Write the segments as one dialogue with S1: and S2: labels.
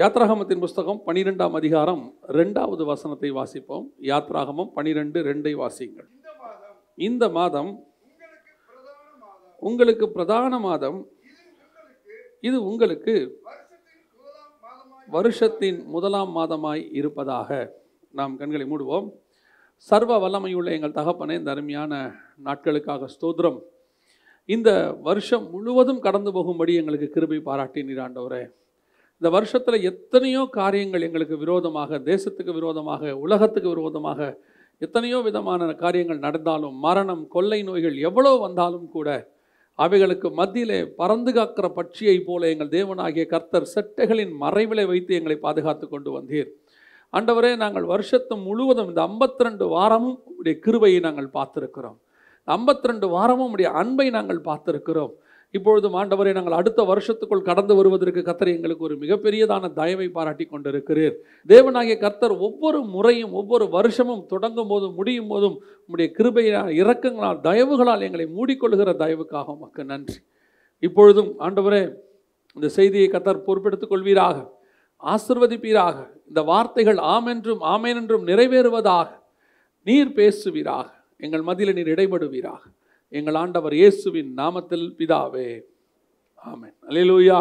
S1: யாத்ராகமத்தின் புஸ்தகம் பனிரெண்டாம் அதிகாரம் ரெண்டாவது வசனத்தை வாசிப்போம் யாத்ராகமம் பனிரெண்டு ரெண்டை வாசியுங்கள் இந்த மாதம் உங்களுக்கு பிரதான மாதம் இது உங்களுக்கு வருஷத்தின் முதலாம் மாதமாய் இருப்பதாக நாம் கண்களை மூடுவோம் சர்வ வல்லமையுள்ள எங்கள் தகப்பனே இந்த அருமையான நாட்களுக்காக ஸ்தோத்திரம் இந்த வருஷம் முழுவதும் கடந்து போகும்படி எங்களுக்கு கிருபை பாராட்டி நீராண்டவரே இந்த வருஷத்தில் எத்தனையோ காரியங்கள் எங்களுக்கு விரோதமாக தேசத்துக்கு விரோதமாக உலகத்துக்கு விரோதமாக எத்தனையோ விதமான காரியங்கள் நடந்தாலும் மரணம் கொள்ளை நோய்கள் எவ்வளோ வந்தாலும் கூட அவைகளுக்கு மத்தியிலே பறந்து காக்கிற பட்சியை போல எங்கள் தேவனாகிய கர்த்தர் செட்டைகளின் மறைவிலை வைத்து எங்களை பாதுகாத்து கொண்டு வந்தீர் ஆண்டவரே நாங்கள் வருஷத்து முழுவதும் இந்த ஐம்பத்தி ரெண்டு வாரமும் உடைய கிருபையை நாங்கள் பார்த்துருக்கிறோம் ஐம்பத்தி ரெண்டு வாரமும் உடைய அன்பை நாங்கள் பார்த்துருக்கிறோம் இப்பொழுதும் ஆண்டவரை நாங்கள் அடுத்த வருஷத்துக்குள் கடந்து வருவதற்கு கத்தர் எங்களுக்கு ஒரு மிகப்பெரியதான தயவை பாராட்டி கொண்டிருக்கிறீர் தேவனாகிய கர்த்தர் ஒவ்வொரு முறையும் ஒவ்வொரு வருஷமும் தொடங்கும் போதும் முடியும் போதும் உங்களுடைய கிருபையால் இறக்கங்களால் தயவுகளால் எங்களை மூடிக்கொள்கிற தயவுக்காக உமக்கு நன்றி இப்பொழுதும் ஆண்டவரே இந்த செய்தியை கத்தர் பொறுப்பெடுத்துக் கொள்வீராக ஆசிர்வதிப்பீராக இந்த வார்த்தைகள் ஆமென்றும் ஆமேன் என்றும் நிறைவேறுவதாக நீர் பேசுவீராக எங்கள் மதியில் நீர் இடைபடுவீராக எங்கள் ஆண்டவர் இயேசுவின் நாமத்தில் பிதாவே ஆமேன் அலையலூயா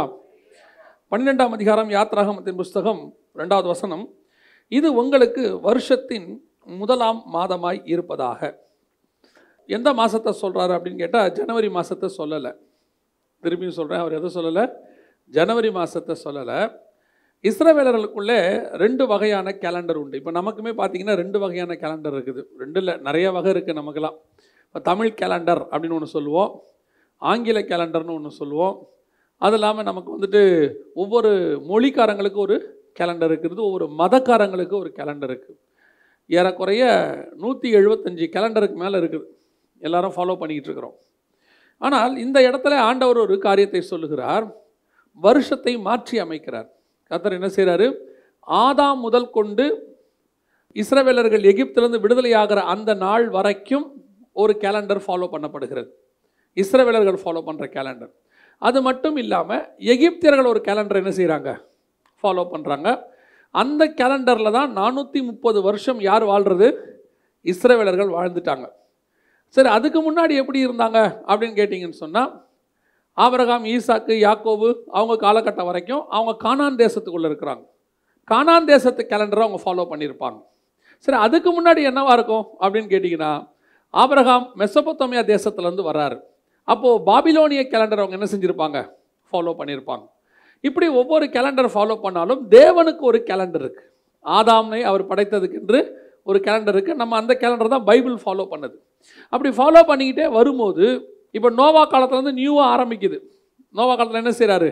S1: பன்னிரெண்டாம் அதிகாரம் யாத்ராகமத்தின் புஸ்தகம் ரெண்டாவது வசனம் இது உங்களுக்கு வருஷத்தின் முதலாம் மாதமாய் இருப்பதாக எந்த மாதத்தை சொல்கிறாரு அப்படின்னு கேட்டால் ஜனவரி மாதத்தை சொல்லலை திரும்பியும் சொல்கிறேன் அவர் எதை சொல்லலை ஜனவரி மாதத்தை சொல்லலை இஸ்ரவேலர்களுக்குள்ளே ரெண்டு வகையான கேலண்டர் உண்டு இப்போ நமக்குமே பார்த்தீங்கன்னா ரெண்டு வகையான கேலண்டர் இருக்குது ரெண்டில் நிறைய வகை இருக்குது நமக்கெல்லாம் இப்போ தமிழ் கேலண்டர் அப்படின்னு ஒன்று சொல்லுவோம் ஆங்கில கேலண்டர்னு ஒன்று சொல்லுவோம் அது இல்லாமல் நமக்கு வந்துட்டு ஒவ்வொரு மொழிக்காரங்களுக்கு ஒரு கேலண்டர் இருக்கிறது ஒவ்வொரு மதக்காரங்களுக்கு ஒரு கேலண்டர் இருக்குது ஏறக்குறைய நூற்றி எழுபத்தஞ்சி கேலண்டருக்கு மேலே இருக்குது எல்லாரும் ஃபாலோ பண்ணிக்கிட்டு இருக்கிறோம் ஆனால் இந்த இடத்துல ஆண்டவர் ஒரு காரியத்தை சொல்லுகிறார் வருஷத்தை மாற்றி அமைக்கிறார் கத்தர் என்ன செய்கிறாரு ஆதாம் முதல் கொண்டு இஸ்ரவேலர்கள் எகிப்திலிருந்து விடுதலையாகிற அந்த நாள் வரைக்கும் ஒரு கேலண்டர் ஃபாலோ பண்ணப்படுகிறது இஸ்ரவேலர்கள் ஃபாலோ பண்ணுற கேலண்டர் அது மட்டும் இல்லாமல் எகிப்தியர்கள் ஒரு கேலண்டர் என்ன செய்கிறாங்க ஃபாலோ பண்ணுறாங்க அந்த கேலண்டரில் தான் நானூற்றி முப்பது வருஷம் யார் வாழ்கிறது இஸ்ரவேலர்கள் வாழ்ந்துட்டாங்க சரி அதுக்கு முன்னாடி எப்படி இருந்தாங்க அப்படின்னு கேட்டிங்கன்னு சொன்னால் ஆபரகாம் ஈசாக்கு யாக்கோவு அவங்க காலகட்டம் வரைக்கும் அவங்க கானான் தேசத்துக்குள்ளே இருக்கிறாங்க கானான் தேசத்து கேலண்டரை அவங்க ஃபாலோ பண்ணியிருப்பாங்க சரி அதுக்கு முன்னாடி என்னவாக இருக்கும் அப்படின்னு கேட்டிங்கன்னா ஆபரகாம் மெசபத்தோமியா தேசத்துலேருந்து வர்றாரு அப்போது பாபிலோனிய கேலண்டர் அவங்க என்ன செஞ்சுருப்பாங்க ஃபாலோ பண்ணியிருப்பாங்க இப்படி ஒவ்வொரு கேலண்டர் ஃபாலோ பண்ணாலும் தேவனுக்கு ஒரு கேலண்டர் இருக்குது ஆதாம்னை அவர் படைத்ததுக்கு என்று ஒரு கேலண்டர் இருக்குது நம்ம அந்த கேலண்டர் தான் பைபிள் ஃபாலோ பண்ணுது அப்படி ஃபாலோ பண்ணிக்கிட்டே வரும்போது இப்போ நோவா காலத்துலேருந்து நியூவாக ஆரம்பிக்குது நோவா காலத்தில் என்ன செய்கிறாரு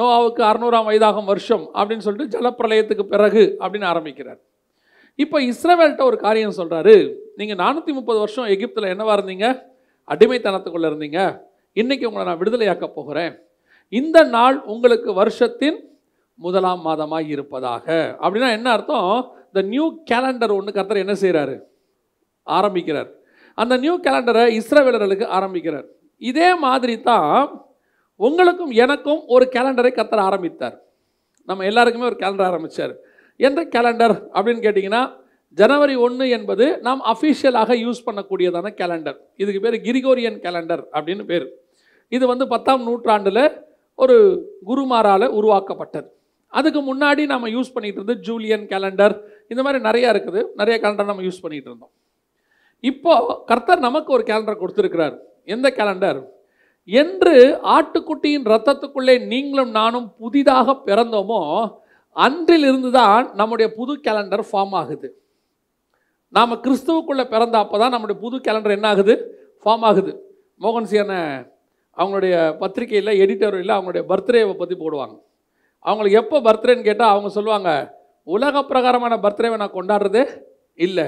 S1: நோவாவுக்கு அறுநூறாம் வயதாகும் வருஷம் அப்படின்னு சொல்லிட்டு ஜலப்பிரளயத்துக்கு பிறகு அப்படின்னு ஆரம்பிக்கிறார் இப்போ இஸ்ரேவேல்கிட்ட ஒரு காரியம் சொல்கிறாரு நீங்கள் நானூற்றி முப்பது வருஷம் எகிப்தில் என்னவாக இருந்தீங்க அடிமைத்தனத்துக்குள்ளே இருந்தீங்க இன்றைக்கி உங்களை நான் விடுதலையாக்கப் போகிறேன் இந்த நாள் உங்களுக்கு வருஷத்தின் முதலாம் மாதமாக இருப்பதாக அப்படின்னா என்ன அர்த்தம் இந்த நியூ கேலண்டர் ஒன்று கருத்தர் என்ன செய்கிறாரு ஆரம்பிக்கிறார் அந்த நியூ கேலண்டரை இஸ்ரேவேலர்களுக்கு ஆரம்பிக்கிறார் இதே மாதிரி தான் உங்களுக்கும் எனக்கும் ஒரு கேலண்டரை கத்தர் ஆரம்பித்தார் நம்ம எல்லாருக்குமே ஒரு கேலண்டர் ஆரம்பித்தார் எந்த கேலண்டர் அப்படின்னு கேட்டிங்கன்னா ஜனவரி ஒன்று என்பது நாம் அஃபிஷியலாக யூஸ் பண்ணக்கூடியதான கேலண்டர் இதுக்கு பேர் கிரிகோரியன் கேலண்டர் அப்படின்னு பேர் இது வந்து பத்தாம் நூற்றாண்டில் ஒரு குருமாரால் உருவாக்கப்பட்டது அதுக்கு முன்னாடி நம்ம யூஸ் பண்ணிகிட்டு இருந்தது ஜூலியன் கேலண்டர் இந்த மாதிரி நிறையா இருக்குது நிறைய கேலண்டர் நம்ம யூஸ் பண்ணிகிட்டு இருந்தோம் இப்போது கர்த்தர் நமக்கு ஒரு கேலண்டர் கொடுத்துருக்கிறார் எந்த கேலண்டர் என்று ஆட்டுக்குட்டியின் ரத்தத்துக்குள்ளே நீங்களும் நானும் புதிதாக பிறந்தோமோ அன்றிலிருந்து தான் நம்முடைய புது கேலண்டர் ஃபார்ம் ஆகுது நாம் கிறிஸ்துவுக்குள்ளே பிறந்த அப்போ தான் நம்முடைய புது கேலண்டர் என்ன ஆகுது ஃபார்ம் ஆகுது மோகன் சியான அவங்களுடைய பத்திரிகையில் இல்லை அவங்களுடைய பர்த்டேவை பற்றி போடுவாங்க அவங்களுக்கு எப்போ பர்த்டேன்னு கேட்டால் அவங்க சொல்லுவாங்க உலக பிரகாரமான பர்த்டேவை நான் கொண்டாடுறது இல்லை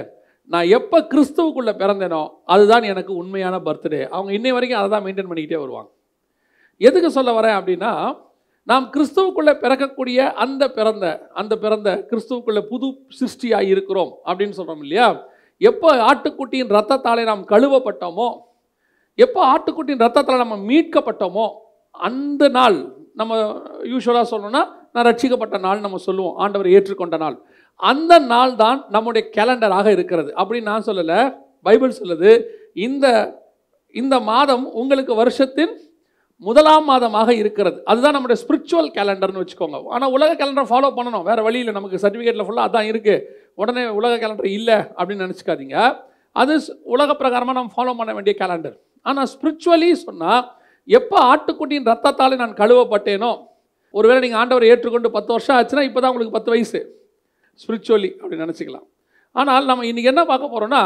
S1: நான் எப்போ கிறிஸ்துவுக்குள்ளே பிறந்தேனோ அதுதான் எனக்கு உண்மையான பர்த்டே அவங்க இன்னை வரைக்கும் அதை தான் மெயின்டைன் பண்ணிக்கிட்டே வருவாங்க எதுக்கு சொல்ல வரேன் அப்படின்னா நாம் கிறிஸ்துவுக்குள்ளே பிறக்கக்கூடிய அந்த பிறந்த அந்த பிறந்த கிறிஸ்துவுக்குள்ளே புது சிருஷ்டியாக இருக்கிறோம் அப்படின்னு சொல்கிறோம் இல்லையா எப்போ ஆட்டுக்குட்டியின் ரத்தத்தாலே நாம் கழுவப்பட்டோமோ எப்போ ஆட்டுக்குட்டியின் ரத்தத்தால் நம்ம மீட்கப்பட்டோமோ அந்த நாள் நம்ம யூஸ்வலாக சொல்லணும்னா நான் ரட்சிக்கப்பட்ட நாள் நம்ம சொல்லுவோம் ஆண்டவர் ஏற்றுக்கொண்ட நாள் அந்த நாள் தான் நம்முடைய கேலண்டராக இருக்கிறது அப்படின்னு நான் சொல்லலை பைபிள் சொல்லுது இந்த இந்த மாதம் உங்களுக்கு வருஷத்தின் முதலாம் மாதமாக இருக்கிறது அதுதான் நம்முடைய ஸ்பிரிச்சுவல் கேலண்டர்னு வச்சுக்கோங்க ஆனால் உலக கேலண்டரை ஃபாலோ பண்ணணும் வேறு வழியில் நமக்கு சர்டிஃபிகேட்டில் ஃபுல்லாக அதான் இருக்குது உடனே உலக கேலண்டர் இல்லை அப்படின்னு நினச்சிக்காதீங்க அது உலக பிரகாரமாக நம்ம ஃபாலோ பண்ண வேண்டிய கேலண்டர் ஆனால் ஸ்பிரிச்சுவலி சொன்னால் எப்போ ஆட்டுக்குட்டியின் ரத்தத்தாலே நான் கழுவப்பட்டேனோ ஒருவேளை நீங்கள் ஆண்டவர் ஏற்றுக்கொண்டு பத்து வருஷம் ஆச்சுன்னா இப்போ தான் உங்களுக்கு பத்து வயசு ஸ்பிரிச்சுவலி அப்படின்னு நினச்சிக்கலாம் ஆனால் நம்ம இன்றைக்கி என்ன பார்க்க போகிறோன்னா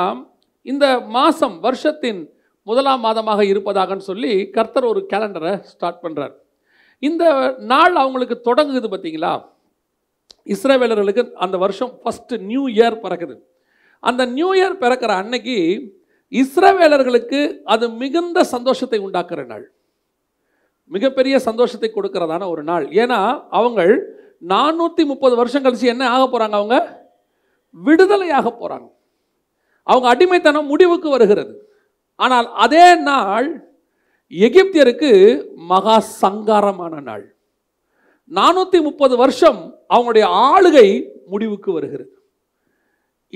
S1: இந்த மாதம் வருஷத்தின் முதலாம் மாதமாக இருப்பதாகன்னு சொல்லி கர்த்தர் ஒரு கேலண்டரை ஸ்டார்ட் பண்ணுறார் இந்த நாள் அவங்களுக்கு தொடங்குது பார்த்தீங்களா இஸ்ரேவேலர்களுக்கு அந்த வருஷம் ஃபஸ்ட்டு நியூ இயர் பிறக்குது அந்த நியூ இயர் பிறக்கிற அன்னைக்கு இஸ்ரவேலர்களுக்கு அது மிகுந்த சந்தோஷத்தை உண்டாக்குற நாள் மிகப்பெரிய சந்தோஷத்தை கொடுக்கறதான ஒரு நாள் ஏன்னா அவங்கள் நானூற்றி முப்பது வருஷம் கழிச்சு என்ன ஆக போகிறாங்க அவங்க விடுதலையாக போகிறாங்க அவங்க அடிமைத்தனம் முடிவுக்கு வருகிறது ஆனால் அதே நாள் எகிப்தியருக்கு மகா சங்காரமான நாள் நானூற்றி முப்பது வருஷம் அவங்களுடைய ஆளுகை முடிவுக்கு வருகிறது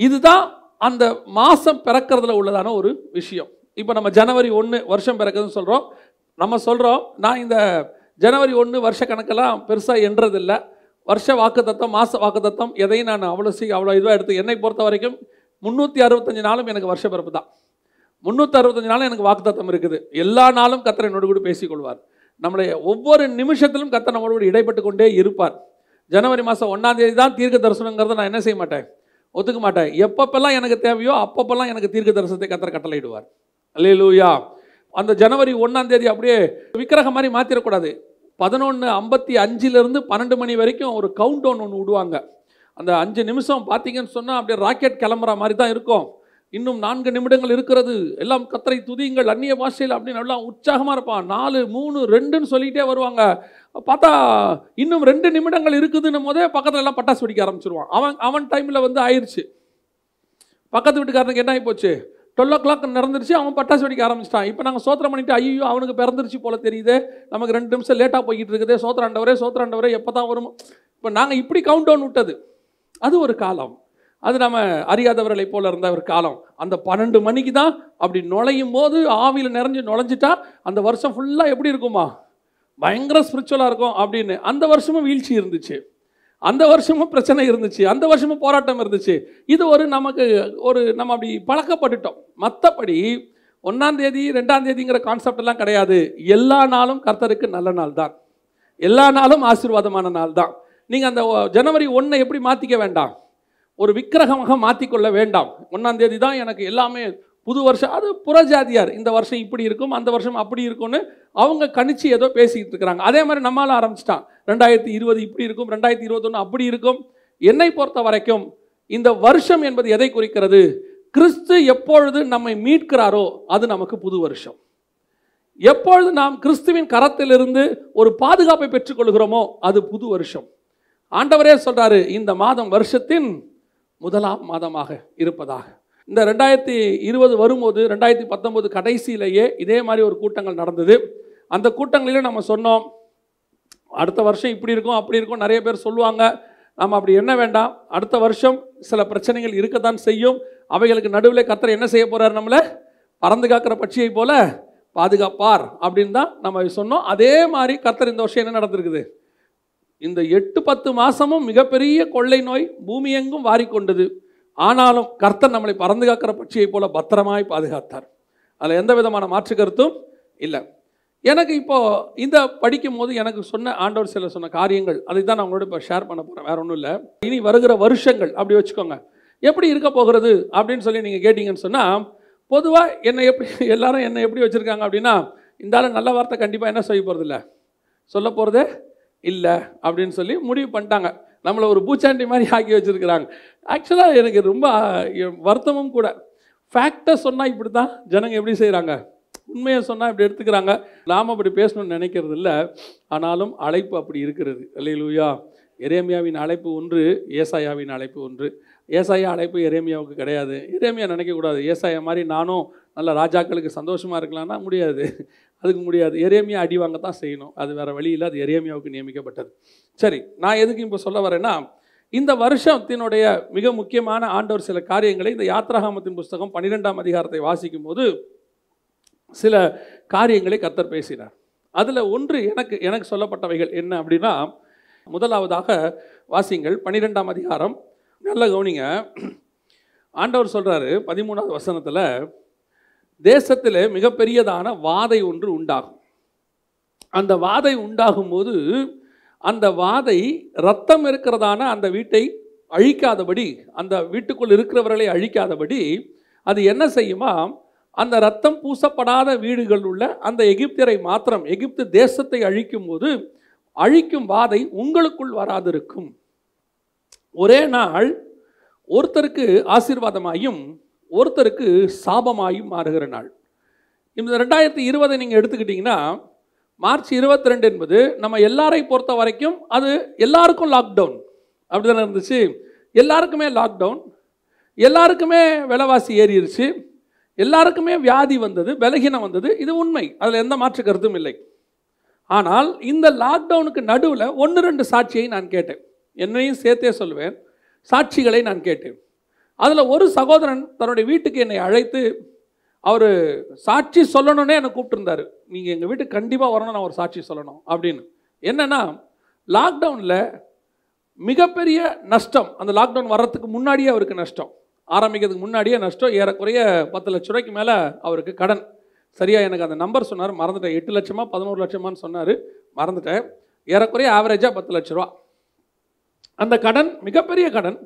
S1: இதுதான் அந்த மாதம் பிறக்கிறதுல உள்ளதான ஒரு விஷயம் இப்போ நம்ம ஜனவரி ஒன்று வருஷம் பிறக்குதுன்னு சொல்கிறோம் நம்ம சொல்கிறோம் நான் இந்த ஜனவரி ஒன்று வருஷ கணக்கெல்லாம் பெருசாக எண்றதில்லை வருஷ வாக்கு தத்தம் மாத வாக்கு தத்தம் எதையும் நான் அவ்வளோ சீ அவ்வளோ இதுவாக எடுத்து என்னை பொறுத்த வரைக்கும் முந்நூற்றி அறுபத்தஞ்சு நாளும் எனக்கு வருஷ பிறப்பு தான் முந்நூற்றி அறுபத்தஞ்சு நாளும் எனக்கு வாக்குத்தம் இருக்குது எல்லா நாளும் கத்தரை என்னோடு கூட பேசிக்கொள்வார் நம்முடைய ஒவ்வொரு நிமிஷத்திலும் கத்தர் நம்மளோட கூட இடைப்பட்டு கொண்டே இருப்பார் ஜனவரி மாதம் ஒன்றாம் தேதி தான் தீர்க்க தரிசனங்கிறத நான் என்ன செய்ய மாட்டேன் ஒத்துக்க மாட்டேன் எப்பப்பெல்லாம் எனக்கு தேவையோ அப்பப்பெல்லாம் எனக்கு தீர்க்க தரிசனத்தை கத்தரை கட்டளையிடுவார் அல்லையிலூயா அந்த ஜனவரி ஒன்றாம் தேதி அப்படியே விக்கிரகம் மாதிரி மாற்றிடக்கூடாது பதினொன்று ஐம்பத்தி அஞ்சிலிருந்து பன்னெண்டு மணி வரைக்கும் ஒரு கவுண்ட் டவுன் ஒன்று விடுவாங்க அந்த அஞ்சு நிமிஷம் பார்த்தீங்கன்னு சொன்னால் அப்படியே ராக்கெட் கிளம்புற மாதிரி தான் இருக்கும் இன்னும் நான்கு நிமிடங்கள் இருக்கிறது எல்லாம் கத்தரை துதியுங்கள் அந்நிய பாஷையில் அப்படின்னு எல்லாம் உற்சாகமாக இருப்பான் நாலு மூணு ரெண்டுன்னு சொல்லிகிட்டே வருவாங்க பார்த்தா இன்னும் ரெண்டு நிமிடங்கள் இருக்குதுன்னும் போதே பக்கத்தில் எல்லாம் பட்டாசு வெடிக்க ஆரம்பிச்சிருவான் அவன் அவன் டைமில் வந்து ஆயிடுச்சு பக்கத்து வீட்டுக்காரனுக்கு என்ன போச்சு டுவெல் ஓ கிளாக் நடந்துருச்சு அவன் பட்டாசு வெடிக்க ஆரம்பிச்சிட்டான் இப்போ நாங்கள் சோத்திரம் பண்ணிட்டு ஐயோ அவனுக்கு பிறந்துருச்சு போல தெரியுது நமக்கு ரெண்டு நிமிஷம் லேட்டாக போய்கிட்டு இருக்குது சோத்திராண்டவரே சோத்திராண்டவரே எப்போ தான் வரும் இப்போ நாங்கள் இப்படி கவுண்ட் டவுன் விட்டது அது ஒரு காலம் அது நம்ம அறியாதவர்களை போல இருந்த ஒரு காலம் அந்த பன்னெண்டு மணிக்கு தான் அப்படி நுழையும் போது ஆவியில் நிறைஞ்சு நுழைஞ்சிட்டா அந்த வருஷம் ஃபுல்லாக எப்படி இருக்குமா பயங்கர ஸ்பிரிச்சுவலாக இருக்கும் அப்படின்னு அந்த வருஷமும் வீழ்ச்சி இருந்துச்சு அந்த வருஷமும் பிரச்சனை இருந்துச்சு அந்த வருஷமும் போராட்டம் இருந்துச்சு இது ஒரு நமக்கு ஒரு நம்ம அப்படி பழக்கப்பட்டுட்டோம் மற்றபடி ஒன்றாம் தேதி ரெண்டாம் தேதிங்கிற கான்செப்டெல்லாம் கிடையாது எல்லா நாளும் கர்த்தருக்கு நல்ல நாள் தான் எல்லா நாளும் ஆசீர்வாதமான நாள் தான் நீங்கள் அந்த ஜனவரி ஒன்றை எப்படி மாற்றிக்க வேண்டாம் ஒரு விக்கிரகமாக மாற்றிக்கொள்ள வேண்டாம் ஒன்றாம் தேதி தான் எனக்கு எல்லாமே புது வருஷம் அது புறஜாதியார் இந்த வருஷம் இப்படி இருக்கும் அந்த வருஷம் அப்படி இருக்கும்னு அவங்க கணிச்சு ஏதோ பேசிக்கிட்டு இருக்கிறாங்க அதே மாதிரி நம்மளால் ஆரம்பிச்சிட்டான் ரெண்டாயிரத்தி இருபது இப்படி இருக்கும் ரெண்டாயிரத்தி இருபத்தொன்று அப்படி இருக்கும் என்னை பொறுத்த வரைக்கும் இந்த வருஷம் என்பது எதை குறிக்கிறது கிறிஸ்து எப்பொழுது நம்மை மீட்கிறாரோ அது நமக்கு புது வருஷம் எப்பொழுது நாம் கிறிஸ்துவின் கரத்திலிருந்து ஒரு பாதுகாப்பை பெற்றுக்கொள்கிறோமோ அது புது வருஷம் ஆண்டவரே சொல்கிறாரு இந்த மாதம் வருஷத்தின் முதலாம் மாதமாக இருப்பதாக இந்த ரெண்டாயிரத்தி இருபது வரும்போது ரெண்டாயிரத்தி பத்தொம்போது கடைசியிலேயே இதே மாதிரி ஒரு கூட்டங்கள் நடந்தது அந்த கூட்டங்களில் நம்ம சொன்னோம் அடுத்த வருஷம் இப்படி இருக்கும் அப்படி இருக்கும் நிறைய பேர் சொல்லுவாங்க நம்ம அப்படி என்ன வேண்டாம் அடுத்த வருஷம் சில பிரச்சனைகள் இருக்கத்தான் செய்யும் அவைகளுக்கு நடுவில் கத்தர் என்ன செய்ய போகிறார் நம்மளை பறந்து காக்கிற பட்சியை போல பாதுகாப்பார் அப்படின்னு தான் நம்ம சொன்னோம் அதே மாதிரி கத்தர் இந்த வருஷம் என்ன நடந்திருக்குது இந்த எட்டு பத்து மாதமும் மிகப்பெரிய கொள்ளை நோய் பூமி எங்கும் வாரிக்கொண்டது ஆனாலும் கர்த்தர் நம்மளை பறந்து காக்கிற பட்சியை போல பத்திரமாய் பாதுகாத்தார் அதில் எந்த விதமான மாற்று கருத்தும் இல்லை எனக்கு இப்போது இந்த படிக்கும் போது எனக்கு சொன்ன ஆண்டவர் சில சொன்ன காரியங்கள் அதை தான் நான் உங்களோட இப்போ ஷேர் பண்ண போகிறேன் வேற ஒன்றும் இல்லை இனி வருகிற வருஷங்கள் அப்படி வச்சுக்கோங்க எப்படி இருக்க போகிறது அப்படின்னு சொல்லி நீங்கள் கேட்டிங்கன்னு சொன்னால் பொதுவாக என்னை எப்படி எல்லாரும் என்னை எப்படி வச்சுருக்காங்க அப்படின்னா இந்த நல்ல வார்த்தை கண்டிப்பாக என்ன செய்ய இல்லை சொல்ல போகிறதே இல்லை அப்படின்னு சொல்லி முடிவு பண்ணிட்டாங்க நம்மளை ஒரு பூச்சாண்டி மாதிரி ஆக்கி வச்சுருக்கிறாங்க ஆக்சுவலாக எனக்கு ரொம்ப வருத்தமும் கூட ஃபேக்டை சொன்னால் இப்படி தான் ஜனங்கள் எப்படி செய்கிறாங்க உண்மையை சொன்னால் இப்படி எடுத்துக்கிறாங்க நாம் அப்படி பேசணும்னு நினைக்கிறது இல்லை ஆனாலும் அழைப்பு அப்படி இருக்கிறது இல்லையிலூயா எரேமியாவின் அழைப்பு ஒன்று ஏசாயாவின் அழைப்பு ஒன்று ஏசாயா அழைப்பு எரேமியாவுக்கு கிடையாது எரேமியா நினைக்கக்கூடாது ஏசாயா மாதிரி நானும் நல்ல ராஜாக்களுக்கு சந்தோஷமாக இருக்கலாம்னா முடியாது அதுக்கு முடியாது எரேமியா அடி வாங்க தான் செய்யணும் அது வேறு வழியில் அது எரேமியாவுக்கு நியமிக்கப்பட்டது சரி நான் எதுக்கு இப்போ சொல்ல வரேன்னா இந்த வருஷத்தினுடைய மிக முக்கியமான ஆண்டவர் சில காரியங்களை இந்த யாத்ராகாமத்தின் புஸ்தகம் பன்னிரெண்டாம் அதிகாரத்தை வாசிக்கும் போது சில காரியங்களை கத்தர் பேசினார் அதில் ஒன்று எனக்கு எனக்கு சொல்லப்பட்டவைகள் என்ன அப்படின்னா முதலாவதாக வாசிங்கள் பன்னிரெண்டாம் அதிகாரம் நல்ல கவனிங்க ஆண்டவர் சொல்கிறாரு பதிமூணாவது வசனத்தில் தேசத்தில் மிகப்பெரியதான வாதை ஒன்று உண்டாகும் அந்த வாதை உண்டாகும் போது அந்த வாதை ரத்தம் இருக்கிறதான அந்த வீட்டை அழிக்காதபடி அந்த வீட்டுக்குள் இருக்கிறவர்களை அழிக்காதபடி அது என்ன செய்யுமா அந்த ரத்தம் பூசப்படாத வீடுகள் உள்ள அந்த எகிப்தியரை மாத்திரம் எகிப்து தேசத்தை அழிக்கும் போது அழிக்கும் வாதை உங்களுக்குள் வராதிருக்கும் ஒரே நாள் ஒருத்தருக்கு ஆசீர்வாதமாயும் ஒருத்தருக்கு சாபமாகி மாறுகிற நாள் இந்த ரெண்டாயிரத்தி இருபதை நீங்கள் எடுத்துக்கிட்டிங்கன்னா மார்ச் இருபத்தி ரெண்டு என்பது நம்ம எல்லாரை பொறுத்த வரைக்கும் அது எல்லாருக்கும் லாக்டவுன் அப்படி தானே இருந்துச்சு எல்லாருக்குமே லாக்டவுன் எல்லாருக்குமே விலைவாசி ஏறிடுச்சு எல்லாருக்குமே வியாதி வந்தது விலகினம் வந்தது இது உண்மை அதில் எந்த மாற்று கருத்தும் இல்லை ஆனால் இந்த லாக்டவுனுக்கு நடுவில் ஒன்று ரெண்டு சாட்சியை நான் கேட்டேன் என்னையும் சேர்த்தே சொல்வேன் சாட்சிகளை நான் கேட்டேன் அதில் ஒரு சகோதரன் தன்னுடைய வீட்டுக்கு என்னை அழைத்து அவர் சாட்சி சொல்லணுன்னே என்னை கூப்பிட்டுருந்தார் நீங்கள் எங்கள் வீட்டுக்கு கண்டிப்பாக வரணும் நான் ஒரு சாட்சி சொல்லணும் அப்படின்னு என்னென்னா லாக்டவுனில் மிகப்பெரிய நஷ்டம் அந்த லாக்டவுன் வர்றதுக்கு முன்னாடியே அவருக்கு நஷ்டம் ஆரம்பிக்கிறதுக்கு முன்னாடியே நஷ்டம் ஏறக்குறைய பத்து லட்ச ரூபாய்க்கு மேலே அவருக்கு கடன் சரியாக எனக்கு அந்த நம்பர் சொன்னார் மறந்துட்டேன் எட்டு லட்சமாக பதினோரு லட்சமான்னு சொன்னார் மறந்துட்டேன் ஏறக்குறைய ஆவரேஜாக பத்து லட்ச ரூபா அந்த கடன் மிகப்பெரிய கடன்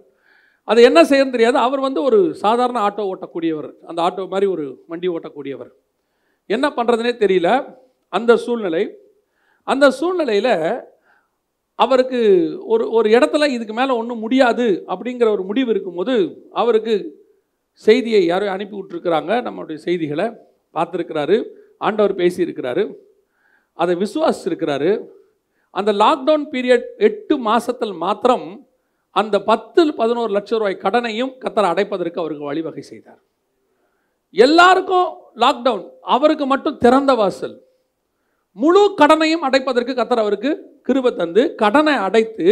S1: அது என்ன செய்யணும் தெரியாது அவர் வந்து ஒரு சாதாரண ஆட்டோ ஓட்டக்கூடியவர் அந்த ஆட்டோ மாதிரி ஒரு வண்டி ஓட்டக்கூடியவர் என்ன பண்ணுறதுனே தெரியல அந்த சூழ்நிலை அந்த சூழ்நிலையில் அவருக்கு ஒரு ஒரு இடத்துல இதுக்கு மேலே ஒன்றும் முடியாது அப்படிங்கிற ஒரு முடிவு இருக்கும்போது அவருக்கு செய்தியை யாரோ அனுப்பி விட்டுருக்குறாங்க நம்மளுடைய செய்திகளை பார்த்துருக்கிறாரு ஆண்டவர் பேசியிருக்கிறாரு அதை விசுவாசிச்சிருக்கிறாரு அந்த லாக்டவுன் பீரியட் எட்டு மாதத்தில் மாத்திரம் அந்த பத்து பதினோரு லட்ச ரூபாய் கடனையும் கத்தர் அடைப்பதற்கு அவருக்கு வழிவகை செய்தார் எல்லாருக்கும் லாக்டவுன் அவருக்கு மட்டும் திறந்த வாசல் முழு கடனையும் அடைப்பதற்கு கத்தர் அவருக்கு கிருப தந்து கடனை அடைத்து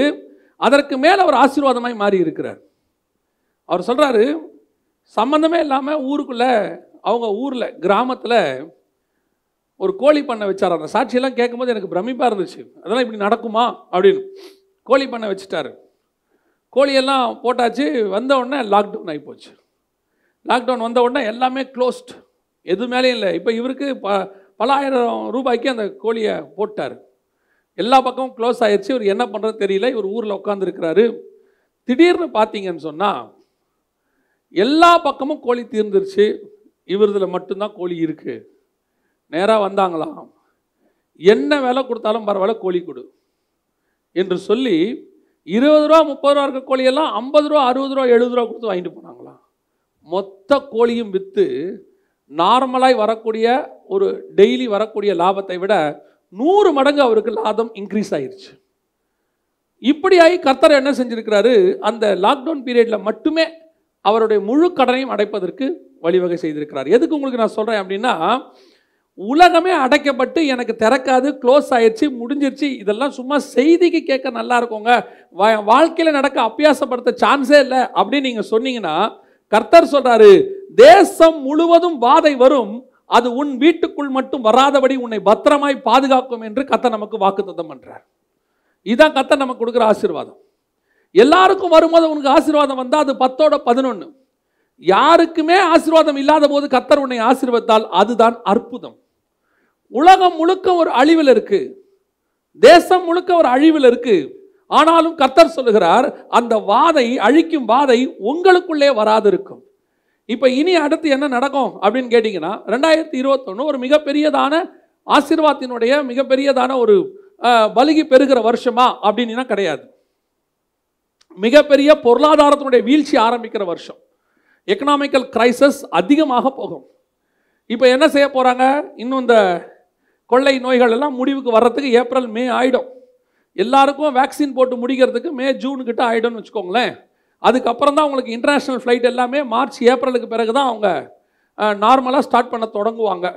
S1: அதற்கு மேல் அவர் ஆசீர்வாதமாய் மாறி இருக்கிறார் அவர் சொல்கிறாரு சம்மந்தமே இல்லாமல் ஊருக்குள்ளே அவங்க ஊரில் கிராமத்தில் ஒரு கோழி பண்ணை வச்சார் அந்த சாட்சியெல்லாம் கேட்கும்போது எனக்கு பிரமிப்பாக இருந்துச்சு அதெல்லாம் இப்படி நடக்குமா அப்படின்னு கோழி பண்ணை வச்சுட்டாரு கோழியெல்லாம் போட்டாச்சு வந்த உடனே லாக்டவுன் ஆகி போச்சு லாக்டவுன் வந்த உடனே எல்லாமே க்ளோஸ்ட் எது மேலேயும் இல்லை இப்போ இவருக்கு ப பல ஆயிரம் ரூபாய்க்கு அந்த கோழியை போட்டார் எல்லா பக்கமும் க்ளோஸ் ஆயிடுச்சு இவர் என்ன பண்ணுறது தெரியல இவர் ஊரில் உட்காந்துருக்கிறாரு திடீர்னு பார்த்தீங்கன்னு சொன்னால் எல்லா பக்கமும் கோழி தீர்ந்துருச்சு இதில் மட்டும்தான் கோழி இருக்குது நேராக வந்தாங்களாம் என்ன வேலை கொடுத்தாலும் பரவாயில்ல கோழி கொடு என்று சொல்லி இருபது ரூபா முப்பது ரூபா இருக்க கோழியெல்லாம் ஐம்பது ரூபா அறுபது ரூபா எழுபது ரூபா கொடுத்து வாங்கிட்டு போனாங்களாம் மொத்த கோழியும் விற்று நார்மலாக வரக்கூடிய ஒரு டெய்லி வரக்கூடிய லாபத்தை விட நூறு மடங்கு அவருக்கு லாபம் இன்க்ரீஸ் ஆயிடுச்சு ஆகி கர்த்தர் என்ன செஞ்சுருக்கிறாரு அந்த லாக்டவுன் பீரியடில் மட்டுமே அவருடைய முழு கடனையும் அடைப்பதற்கு வழிவகை செய்திருக்கிறார் எதுக்கு உங்களுக்கு நான் சொல்கிறேன் அப்படின்னா உலகமே அடைக்கப்பட்டு எனக்கு திறக்காது க்ளோஸ் ஆயிடுச்சு முடிஞ்சிருச்சு இதெல்லாம் சும்மா செய்திக்கு கேட்க நல்லா இருக்கோங்க வாழ்க்கையில் நடக்க அபியாசப்படுத்த சான்ஸே இல்லை அப்படின்னு நீங்கள் சொன்னீங்கன்னா கர்த்தர் சொல்கிறாரு தேசம் முழுவதும் வாதை வரும் அது உன் வீட்டுக்குள் மட்டும் வராதபடி உன்னை பத்திரமாய் பாதுகாக்கும் என்று கத்தை நமக்கு தத்தம் பண்ணுறார் இதுதான் கத்தை நமக்கு கொடுக்குற ஆசீர்வாதம் எல்லாருக்கும் வரும்போது உனக்கு ஆசீர்வாதம் வந்தால் அது பத்தோட பதினொன்று யாருக்குமே ஆசீர்வாதம் இல்லாத போது கத்தர் உன்னை ஆசீர்வத்தால் அதுதான் அற்புதம் உலகம் முழுக்க ஒரு அழிவில் இருக்கு தேசம் முழுக்க ஒரு அழிவில் இருக்கு ஆனாலும் கர்த்தர் சொல்லுகிறார் அந்த வாதை அழிக்கும் வாதை உங்களுக்குள்ளே வராது இருக்கும் இப்போ இனி அடுத்து என்ன நடக்கும் அப்படின்னு கேட்டிங்கன்னா ரெண்டாயிரத்தி இருபத்தொன்று ஒரு மிகப்பெரியதான ஆசீர்வாதத்தினுடைய மிகப்பெரியதான ஒரு வலுகி பெறுகிற வருஷமா அப்படின்னா கிடையாது மிகப்பெரிய பொருளாதாரத்தினுடைய வீழ்ச்சி ஆரம்பிக்கிற வருஷம் எக்கனாமிக்கல் கிரைசஸ் அதிகமாக போகும் இப்போ என்ன செய்ய போகிறாங்க இன்னும் இந்த கொள்ளை நோய்கள் எல்லாம் முடிவுக்கு வர்றதுக்கு ஏப்ரல் மே ஆகிடும் எல்லாருக்கும் வேக்சின் போட்டு முடிக்கிறதுக்கு மே கிட்டே ஆகிடும்னு வச்சுக்கோங்களேன் அதுக்கப்புறம் தான் உங்களுக்கு இன்டர்நேஷ்னல் ஃப்ளைட் எல்லாமே மார்ச் ஏப்ரலுக்கு பிறகு தான் அவங்க நார்மலாக ஸ்டார்ட் பண்ண தொடங்குவாங்க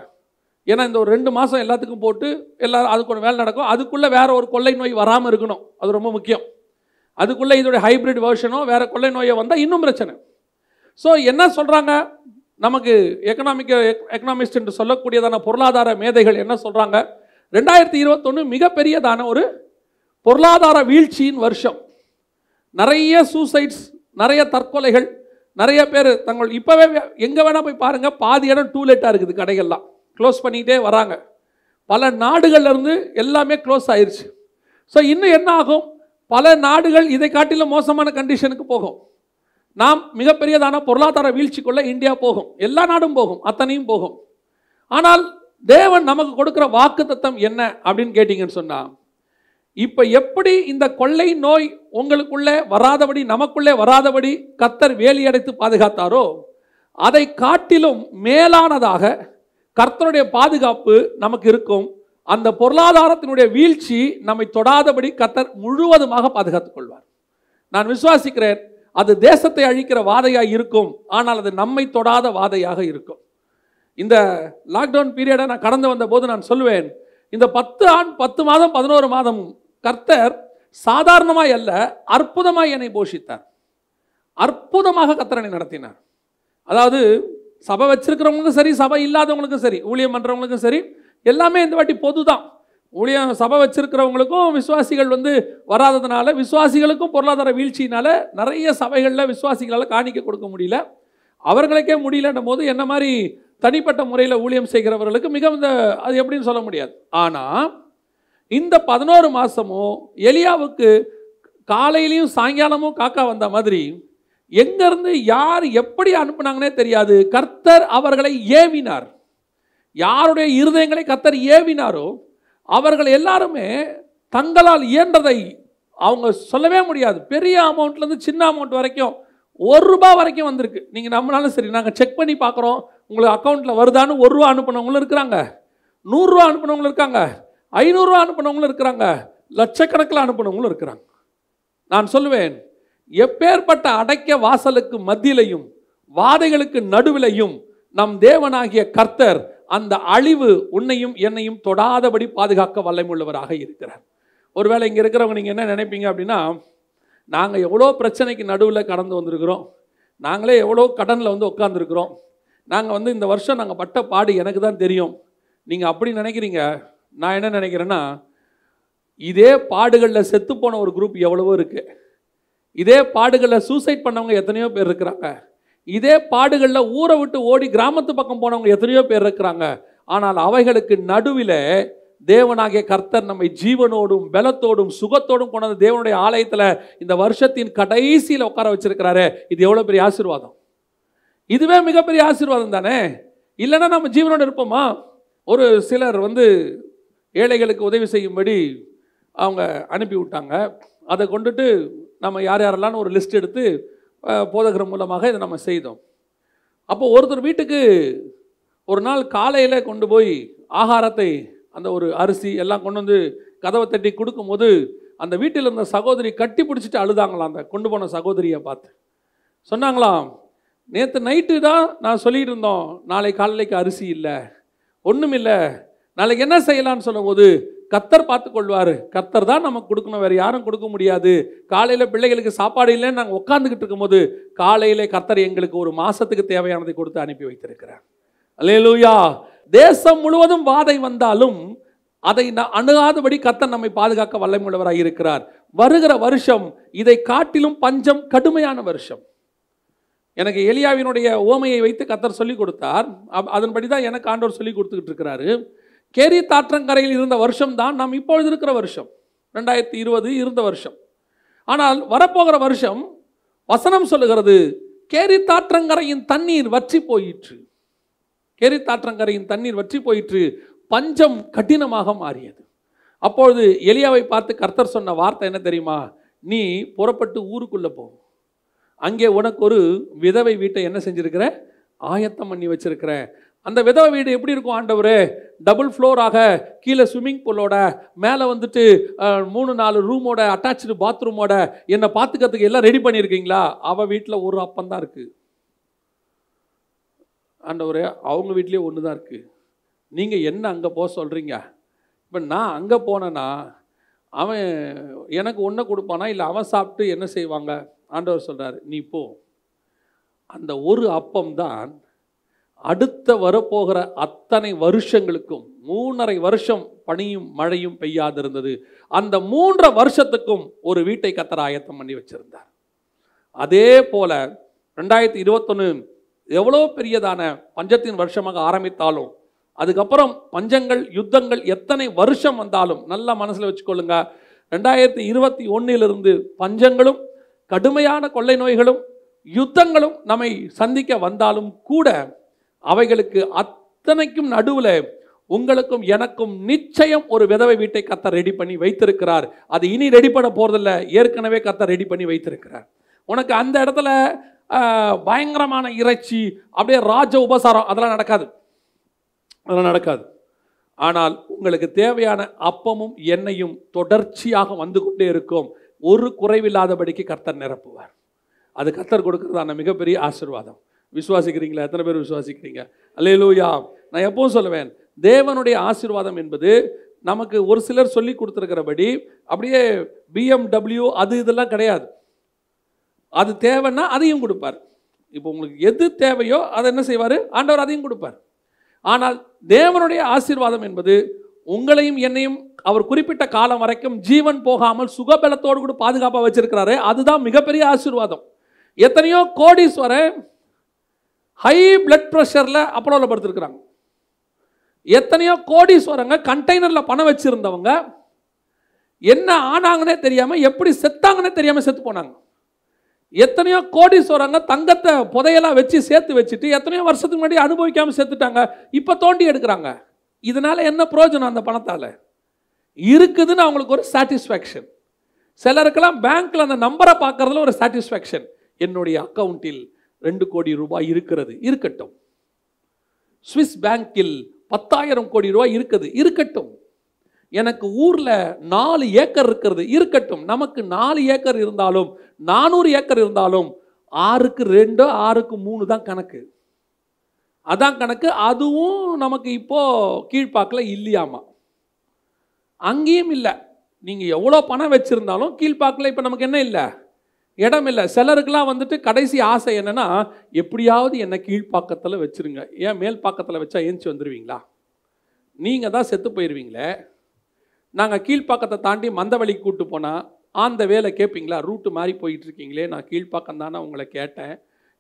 S1: ஏன்னா இந்த ஒரு ரெண்டு மாதம் எல்லாத்துக்கும் போட்டு எல்லாரும் அதுக்கு ஒரு வேலை நடக்கும் அதுக்குள்ளே வேறு ஒரு கொள்ளை நோய் வராமல் இருக்கணும் அது ரொம்ப முக்கியம் அதுக்குள்ளே இதோடைய ஹைப்ரிட் வேர்ஷனோ வேறு கொள்ளை நோயோ வந்தால் இன்னும் பிரச்சனை ஸோ என்ன சொல்கிறாங்க நமக்கு எக்கனாமிக்க எக்கனாமிஸ்ட் என்று சொல்லக்கூடியதான பொருளாதார மேதைகள் என்ன சொல்கிறாங்க ரெண்டாயிரத்தி இருபத்தொன்று மிகப்பெரியதான ஒரு பொருளாதார வீழ்ச்சியின் வருஷம் நிறைய சூசைட்ஸ் நிறைய தற்கொலைகள் நிறைய பேர் தங்கள் இப்போவே எங்கே வேணால் போய் பாருங்கள் பாதி இடம் டூலெட்டாக இருக்குது கடைகள்லாம் க்ளோஸ் பண்ணிக்கிட்டே வராங்க பல நாடுகள்லேருந்து எல்லாமே க்ளோஸ் ஆயிடுச்சு ஸோ இன்னும் என்ன ஆகும் பல நாடுகள் இதை காட்டிலும் மோசமான கண்டிஷனுக்கு போகும் நாம் மிகப்பெரியதான பொருளாதார வீழ்ச்சிக்குள்ளே இந்தியா போகும் எல்லா நாடும் போகும் அத்தனையும் போகும் ஆனால் தேவன் நமக்கு கொடுக்குற வாக்கு தத்தம் என்ன அப்படின்னு கேட்டிங்கன்னு சொன்னால் இப்போ எப்படி இந்த கொள்ளை நோய் உங்களுக்குள்ளே வராதபடி நமக்குள்ளே வராதபடி கத்தர் வேலி அடைத்து பாதுகாத்தாரோ அதை காட்டிலும் மேலானதாக கர்த்தருடைய பாதுகாப்பு நமக்கு இருக்கும் அந்த பொருளாதாரத்தினுடைய வீழ்ச்சி நம்மை தொடாதபடி கத்தர் முழுவதுமாக பாதுகாத்துக் கொள்வார் நான் விசுவாசிக்கிறேன் அது தேசத்தை அழிக்கிற வாதையாக இருக்கும் ஆனால் அது நம்மை தொடாத வாதையாக இருக்கும் இந்த லாக்டவுன் பீரியடை நான் கடந்து வந்த போது நான் சொல்லுவேன் இந்த பத்து ஆண் பத்து மாதம் பதினோரு மாதம் கர்த்தர் சாதாரணமாக அல்ல அற்புதமாக என்னை போஷித்தார் அற்புதமாக கர்த்தரனை நடத்தினார் அதாவது சபை வச்சிருக்கிறவங்களுக்கும் சரி சபை இல்லாதவங்களுக்கும் சரி ஊழியம் பண்ணுறவங்களுக்கும் சரி எல்லாமே இந்த வாட்டி பொது தான் ஊழியம் சபை வச்சிருக்கிறவங்களுக்கும் விசுவாசிகள் வந்து வராததுனால விசுவாசிகளுக்கும் பொருளாதார வீழ்ச்சியினால நிறைய சபைகளில் விசுவாசிகளால் காணிக்க கொடுக்க முடியல அவர்களுக்கே முடியலன்ற போது என்ன மாதிரி தனிப்பட்ட முறையில் ஊழியம் செய்கிறவர்களுக்கு மிக அது எப்படின்னு சொல்ல முடியாது ஆனால் இந்த பதினோரு மாதமும் எலியாவுக்கு காலையிலையும் சாயங்காலமும் காக்கா வந்த மாதிரி எங்கேருந்து யார் எப்படி அனுப்புனாங்கன்னே தெரியாது கர்த்தர் அவர்களை ஏவினார் யாருடைய இருதயங்களை கர்த்தர் ஏவினாரோ அவர்கள் எல்லாருமே தங்களால் இயன்றதை அவங்க சொல்லவே முடியாது பெரிய அமௌண்ட்லேருந்து சின்ன அமௌண்ட் வரைக்கும் ஒரு ரூபா வரைக்கும் வந்திருக்கு நீங்கள் நம்மளாலும் சரி நாங்கள் செக் பண்ணி பார்க்குறோம் உங்களுக்கு அக்கௌண்ட்டில் வருதான்னு ஒரு ரூபா அனுப்பினவங்களும் இருக்கிறாங்க நூறுரூவா அனுப்பினவங்களும் இருக்காங்க ஐநூறுரூவா அனுப்பினவங்களும் இருக்கிறாங்க லட்சக்கணக்கில் அனுப்பினவங்களும் இருக்கிறாங்க நான் சொல்லுவேன் எப்பேற்பட்ட அடைக்க வாசலுக்கு மத்தியிலையும் வாதைகளுக்கு நடுவிலையும் நம் தேவனாகிய கர்த்தர் அந்த அழிவு உன்னையும் என்னையும் தொடாதபடி பாதுகாக்க வல்லமுள்ளவராக இருக்கிறார் ஒருவேளை இங்கே இருக்கிறவங்க நீங்கள் என்ன நினைப்பீங்க அப்படின்னா நாங்கள் எவ்வளோ பிரச்சனைக்கு நடுவில் கடந்து வந்திருக்கிறோம் நாங்களே எவ்வளோ கடனில் வந்து உட்காந்துருக்குறோம் நாங்கள் வந்து இந்த வருஷம் நாங்கள் பட்ட பாடு எனக்கு தான் தெரியும் நீங்கள் அப்படி நினைக்கிறீங்க நான் என்ன நினைக்கிறேன்னா இதே பாடுகளில் செத்து போன ஒரு குரூப் எவ்வளவோ இருக்குது இதே பாடுகளில் சூசைட் பண்ணவங்க எத்தனையோ பேர் இருக்கிறாங்க இதே பாடுகளில் ஊரை விட்டு ஓடி கிராமத்து பக்கம் போனவங்க எத்தனையோ பேர் இருக்கிறாங்க ஆனால் அவைகளுக்கு நடுவில் தேவனாகிய கர்த்தர் நம்மை ஜீவனோடும் பலத்தோடும் சுகத்தோடும் கொண்டாந்து தேவனுடைய ஆலயத்தில் இந்த வருஷத்தின் கடைசியில் உட்கார வச்சிருக்கிறாரு இது எவ்வளோ பெரிய ஆசீர்வாதம் இதுவே மிகப்பெரிய ஆசீர்வாதம் தானே இல்லைன்னா நம்ம ஜீவனோடு இருப்போமா ஒரு சிலர் வந்து ஏழைகளுக்கு உதவி செய்யும்படி அவங்க அனுப்பி விட்டாங்க அதை கொண்டுட்டு நம்ம யார் யாரெல்லாம் ஒரு லிஸ்ட் எடுத்து போதகிற மூலமாக இதை நம்ம செய்தோம் அப்போ ஒருத்தர் வீட்டுக்கு ஒரு நாள் காலையில் கொண்டு போய் ஆகாரத்தை அந்த ஒரு அரிசி எல்லாம் கொண்டு வந்து கதவை தட்டி கொடுக்கும்போது அந்த வீட்டில் இருந்த சகோதரி கட்டி பிடிச்சிட்டு அழுதாங்களாம் அந்த கொண்டு போன சகோதரியை பார்த்து சொன்னாங்களாம் நேற்று நைட்டு தான் நான் சொல்லிட்டு இருந்தோம் நாளை காலைக்கு அரிசி இல்லை ஒன்றும் இல்லை நாளைக்கு என்ன செய்யலான்னு சொல்லும்போது கத்தர் பார்த்து கொள்வார் கத்தர் தான் நமக்கு கொடுக்கணும் வேறு யாரும் கொடுக்க முடியாது காலையில் பிள்ளைகளுக்கு சாப்பாடு இல்லைன்னு நாங்கள் உட்காந்துக்கிட்டு இருக்கும்போது காலையிலே கத்தர் எங்களுக்கு ஒரு மாதத்துக்கு தேவையானதை கொடுத்து அனுப்பி வைத்திருக்கிறார் அலேலூயா தேசம் முழுவதும் வாதை வந்தாலும் அதை அணுகாதபடி கத்தர் நம்மை பாதுகாக்க வல்லமுள்ளவராக இருக்கிறார் வருகிற வருஷம் இதை காட்டிலும் பஞ்சம் கடுமையான வருஷம் எனக்கு எலியாவினுடைய ஓமையை வைத்து கத்தர் சொல்லி கொடுத்தார் அதன்படி தான் எனக்கு ஆண்டவர் சொல்லி கொடுத்துக்கிட்டு இருக்கிறாரு கேரி தாற்றங்கரையில் இருந்த வருஷம் தான் நாம் இப்பொழுது இருக்கிற வருஷம் ரெண்டாயிரத்தி இருபது இருந்த வருஷம் ஆனால் வரப்போகிற வருஷம் வசனம் சொல்லுகிறது கேரி தாற்றங்கரையின் தண்ணீர் வற்றி போயிற்று கேரி தாற்றங்கரையின் தண்ணீர் வற்றி போயிற்று பஞ்சம் கடினமாக மாறியது அப்பொழுது எலியாவை பார்த்து கர்த்தர் சொன்ன வார்த்தை என்ன தெரியுமா நீ புறப்பட்டு ஊருக்குள்ளே போ அங்கே உனக்கு ஒரு விதவை வீட்டை என்ன செஞ்சுருக்கிற ஆயத்தம் பண்ணி வச்சிருக்கிற அந்த விதவை வீடு எப்படி இருக்கும் ஆண்டவர் டபுள் ஃப்ளோராக கீழே ஸ்விம்மிங் பூலோட மேலே வந்துட்டு மூணு நாலு ரூமோட அட்டாச்சு பாத்ரூமோட என்னை பார்த்துக்கிறதுக்கு எல்லாம் ரெடி பண்ணியிருக்கீங்களா அவள் வீட்டில் ஒரு அப்பந்தான் இருக்குது ஆண்டவர் அவங்க வீட்லேயே ஒன்று தான் இருக்குது நீங்கள் என்ன அங்கே போக சொல்கிறீங்க இப்போ நான் அங்கே போனேன்னா அவன் எனக்கு ஒன்றை கொடுப்பானா இல்லை அவன் சாப்பிட்டு என்ன செய்வாங்க ஆண்டவர் சொல்கிறார் நீ போ அந்த ஒரு அப்பம் தான் அடுத்த வரப்போகிற அத்தனை வருஷங்களுக்கும் மூணரை வருஷம் பனியும் மழையும் பெய்யாதிருந்தது அந்த மூன்றரை வருஷத்துக்கும் ஒரு வீட்டை கத்தர ஆயத்தம் பண்ணி வச்சிருந்தார் அதே போல ரெண்டாயிரத்தி இருபத்தொன்னு எவ்வளோ பெரியதான பஞ்சத்தின் வருஷமாக ஆரம்பித்தாலும் அதுக்கப்புறம் பஞ்சங்கள் யுத்தங்கள் எத்தனை வருஷம் வந்தாலும் நல்லா மனசில் வச்சுக்கொள்ளுங்க ரெண்டாயிரத்தி இருபத்தி ஒன்றிலிருந்து பஞ்சங்களும் கடுமையான கொள்ளை நோய்களும் யுத்தங்களும் நம்மை சந்திக்க வந்தாலும் கூட அவைகளுக்கு அத்தனைக்கும் நடுவில் உங்களுக்கும் எனக்கும் நிச்சயம் ஒரு விதவை வீட்டை கத்த ரெடி பண்ணி வைத்திருக்கிறார் அது இனி ரெடி பண்ண போகிறதில்ல ஏற்கனவே கத்த ரெடி பண்ணி வைத்திருக்கிறார் உனக்கு அந்த இடத்துல பயங்கரமான இறைச்சி அப்படியே ராஜ உபசாரம் அதெல்லாம் நடக்காது அதெல்லாம் நடக்காது ஆனால் உங்களுக்கு தேவையான அப்பமும் எண்ணெயும் தொடர்ச்சியாக வந்து கொண்டே இருக்கும் ஒரு குறைவில்லாதபடிக்கு கர்த்தர் நிரப்புவார் அது கர்த்தர் கொடுக்கறதான மிகப்பெரிய ஆசிர்வாதம் விசுவாசிக்கிறீங்களா எத்தனை பேர் விசுவாசிக்கிறீங்க அல்லேலூயா நான் எப்பவும் சொல்லுவேன் தேவனுடைய ஆசீர்வாதம் என்பது நமக்கு ஒரு சிலர் சொல்லி கொடுத்துருக்கிறபடி அப்படியே பிஎம்டபிள்யூ அது இதெல்லாம் கிடையாது அது தேவைன்னா அதையும் கொடுப்பார் இப்போ உங்களுக்கு எது தேவையோ அதை என்ன செய்வார் ஆண்டவர் அதையும் கொடுப்பார் ஆனால் தேவனுடைய ஆசீர்வாதம் என்பது உங்களையும் என்னையும் அவர் குறிப்பிட்ட காலம் வரைக்கும் ஜீவன் போகாமல் சுகபலத்தோடு கூட பாதுகாப்பாக வச்சிருக்கிறாரு அதுதான் மிகப்பெரிய ஆசீர்வாதம் எத்தனையோ கோடீஸ்வரன் ஹை பிளட் ப்ரெஷரில் அப்பலோவில் படுத்துருக்குறாங்க எத்தனையோ கோடீஸ்வரங்க கண்டெய்னரில் பணம் வச்சுருந்தவங்க என்ன ஆனாங்கன்னே தெரியாமல் எப்படி செத்தாங்கன்னே தெரியாமல் செத்து போனாங்க எத்தனையோ கோடீஸ்வரங்க தங்கத்தை புதையெல்லாம் வச்சு சேர்த்து வச்சுட்டு எத்தனையோ வருஷத்துக்கு முன்னாடி அனுபவிக்காமல் செத்துட்டாங்க இப்போ தோண்டி எடுக்கிறாங்க இதனால் என்ன பிரயோஜனம் அந்த பணத்தால் இருக்குதுன்னு அவங்களுக்கு ஒரு சாட்டிஸ்ஃபேக்ஷன் சிலருக்கெல்லாம் பேங்க்கில் அந்த நம்பரை பார்க்குறதுல ஒரு சாட்டிஸ்ஃபேக்ஷன் என்னுடைய அக்கௌண்ட்டில் ரெண்டு கோடி ரூபாய் இருக்கிறது இருக்கட்டும் சுவிஸ் பேங்கில் பத்தாயிரம் கோடி ரூபாய் இருக்குது இருக்கட்டும் எனக்கு ஊரில் நாலு ஏக்கர் இருக்கிறது இருக்கட்டும் நமக்கு நாலு ஏக்கர் இருந்தாலும் நானூறு ஏக்கர் இருந்தாலும் ஆறுக்கு ரெண்டு ஆறுக்கு மூணு தான் கணக்கு அதான் கணக்கு அதுவும் நமக்கு இப்போது கீழ்ப்பாக்கில் இல்லையாமா அங்கேயும் இல்லை நீங்கள் எவ்வளோ பணம் வச்சுருந்தாலும் கீழ்ப்பாக்கில் இப்போ நமக்கு என்ன இல்லை இடம் இல்லை சிலருக்கெல்லாம் வந்துட்டு கடைசி ஆசை என்னென்னா எப்படியாவது என்னை கீழ்ப்பாக்கத்தில் வச்சுருங்க ஏன் மேல் பாக்கத்தில் வச்சா ஏஞ்சி வந்துடுவீங்களா நீங்கள் தான் செத்து போயிடுவீங்களே நாங்கள் கீழ்ப்பாக்கத்தை தாண்டி மந்த வழி கூப்பிட்டு போனால் அந்த வேலை கேட்பீங்களா ரூட்டு மாறி போயிட்டுருக்கீங்களே நான் கீழ்ப்பாக்கம் தானே உங்களை கேட்டேன்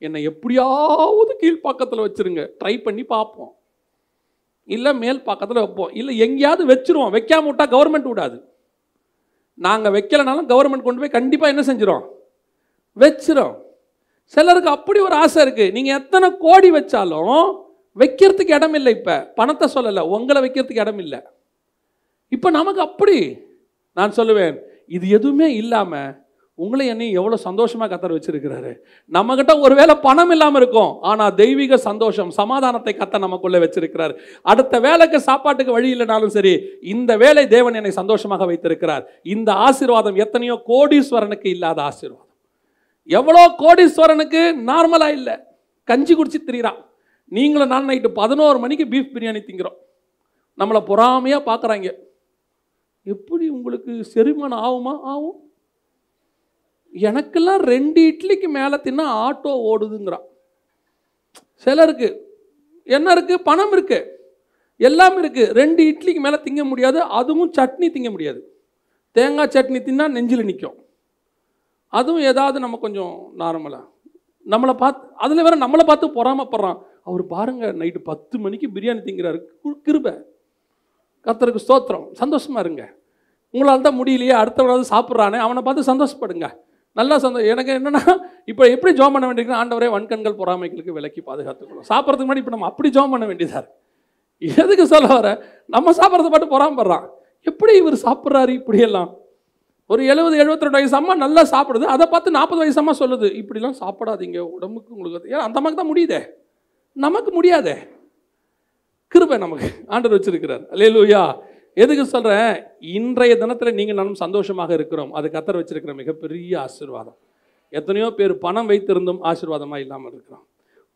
S1: என்னை எப்படியாவது கீழ்ப்பாக்கத்தில் வச்சுருங்க ட்ரை பண்ணி பார்ப்போம் இல்லை மேல் பக்கத்தில் வைப்போம் இல்லை எங்கேயாவது வச்சுருவோம் வைக்காம விட்டால் கவர்மெண்ட் விடாது நாங்கள் வைக்கலனாலும் கவர்மெண்ட் கொண்டு போய் கண்டிப்பாக என்ன செஞ்சிடும் வச்சிரும் சிலருக்கு அப்படி ஒரு ஆசை இருக்குது நீங்கள் எத்தனை கோடி வச்சாலும் வைக்கிறதுக்கு இடம் இல்லை இப்போ பணத்தை சொல்லலை உங்களை வைக்கிறதுக்கு இடம் இல்லை இப்போ நமக்கு அப்படி நான் சொல்லுவேன் இது எதுவுமே இல்லாமல் உங்களை என்னையும் எவ்வளோ சந்தோஷமாக கத்தர் வச்சிருக்கிறாரு நம்மக்கிட்ட ஒருவேளை பணம் இல்லாமல் இருக்கும் ஆனால் தெய்வீக சந்தோஷம் சமாதானத்தை கத்த நமக்குள்ளே வச்சிருக்கிறார் அடுத்த வேலைக்கு சாப்பாட்டுக்கு வழி இல்லைனாலும் சரி இந்த வேலை தேவன் என்னை சந்தோஷமாக வைத்திருக்கிறார் இந்த ஆசீர்வாதம் எத்தனையோ கோடீஸ்வரனுக்கு இல்லாத ஆசீர்வாதம் எவ்வளோ கோடீஸ்வரனுக்கு நார்மலாக இல்லை கஞ்சி குடிச்சு திரிகிறான் நீங்களும் நான் நைட்டு பதினோரு மணிக்கு பீஃப் பிரியாணி திங்கிறோம் நம்மளை பொறாமையாக பார்க்குறாங்க எப்படி உங்களுக்கு செரிமானம் ஆகுமா ஆகும் எனக்கெல்லாம் ரெண்டு இட்லிக்கு மேலே தின்னா ஆட்டோ ஓடுதுங்கிறான் சிலருக்கு என்ன இருக்குது பணம் இருக்குது எல்லாம் இருக்குது ரெண்டு இட்லிக்கு மேலே திங்க முடியாது அதுவும் சட்னி திங்க முடியாது தேங்காய் சட்னி தின்னா நெஞ்சில் நிற்கும் அதுவும் ஏதாவது நம்ம கொஞ்சம் நார்மலாக நம்மளை பார்த்து அதில் வேற நம்மளை பார்த்து பொறாமப்படுறான் அவர் பாருங்கள் நைட்டு பத்து மணிக்கு பிரியாணி திங்கிறாரு கிருப கத்தருக்கு ஸ்தோத்திரம் சந்தோஷமாக இருங்க உங்களால் தான் முடியலையே அடுத்தவனாவது சாப்பிட்றானே அவனை பார்த்து சந்தோஷப்படுங்க நல்லா சந்தோஷம் எனக்கு என்னென்னா இப்போ எப்படி ஜோம் பண்ண வேண்டியது ஆண்டவரே வன்கண்கள் பொறாமைகளுக்கு விலக்கி பாதுகாத்துக்கணும் சாப்பிட்றதுக்கு முன்னாடி இப்போ நம்ம அப்படி ஜோம் பண்ண வேண்டியதாக எதுக்கு சொல்ல வர நம்ம சாப்பிட்றத பாட்டு பொறாமப்படுறான் எப்படி இவர் சாப்பிட்றாரு இப்படியெல்லாம் ஒரு எழுபது எழுபத்திரெண்டு வயசு அம்மா நல்லா சாப்பிடுது அதை பார்த்து நாற்பது வயசு அம்மா சொல்லுது இப்படிலாம் சாப்பிடாதீங்க உடம்புக்கு உங்களுக்கு ஏன் அந்த அம்மாவுக்கு தான் முடியுதே நமக்கு முடியாதே கிருப நமக்கு ஆண்டர் வச்சிருக்கிறார் அல்லேலூயா எதுக்கு சொல்கிறேன் இன்றைய தினத்தில் நீங்கள் நானும் சந்தோஷமாக இருக்கிறோம் அது கத்தர் வச்சிருக்கிற மிகப்பெரிய ஆசீர்வாதம் எத்தனையோ பேர் பணம் வைத்திருந்தும் ஆசீர்வாதமாக இல்லாமல் இருக்கிறான்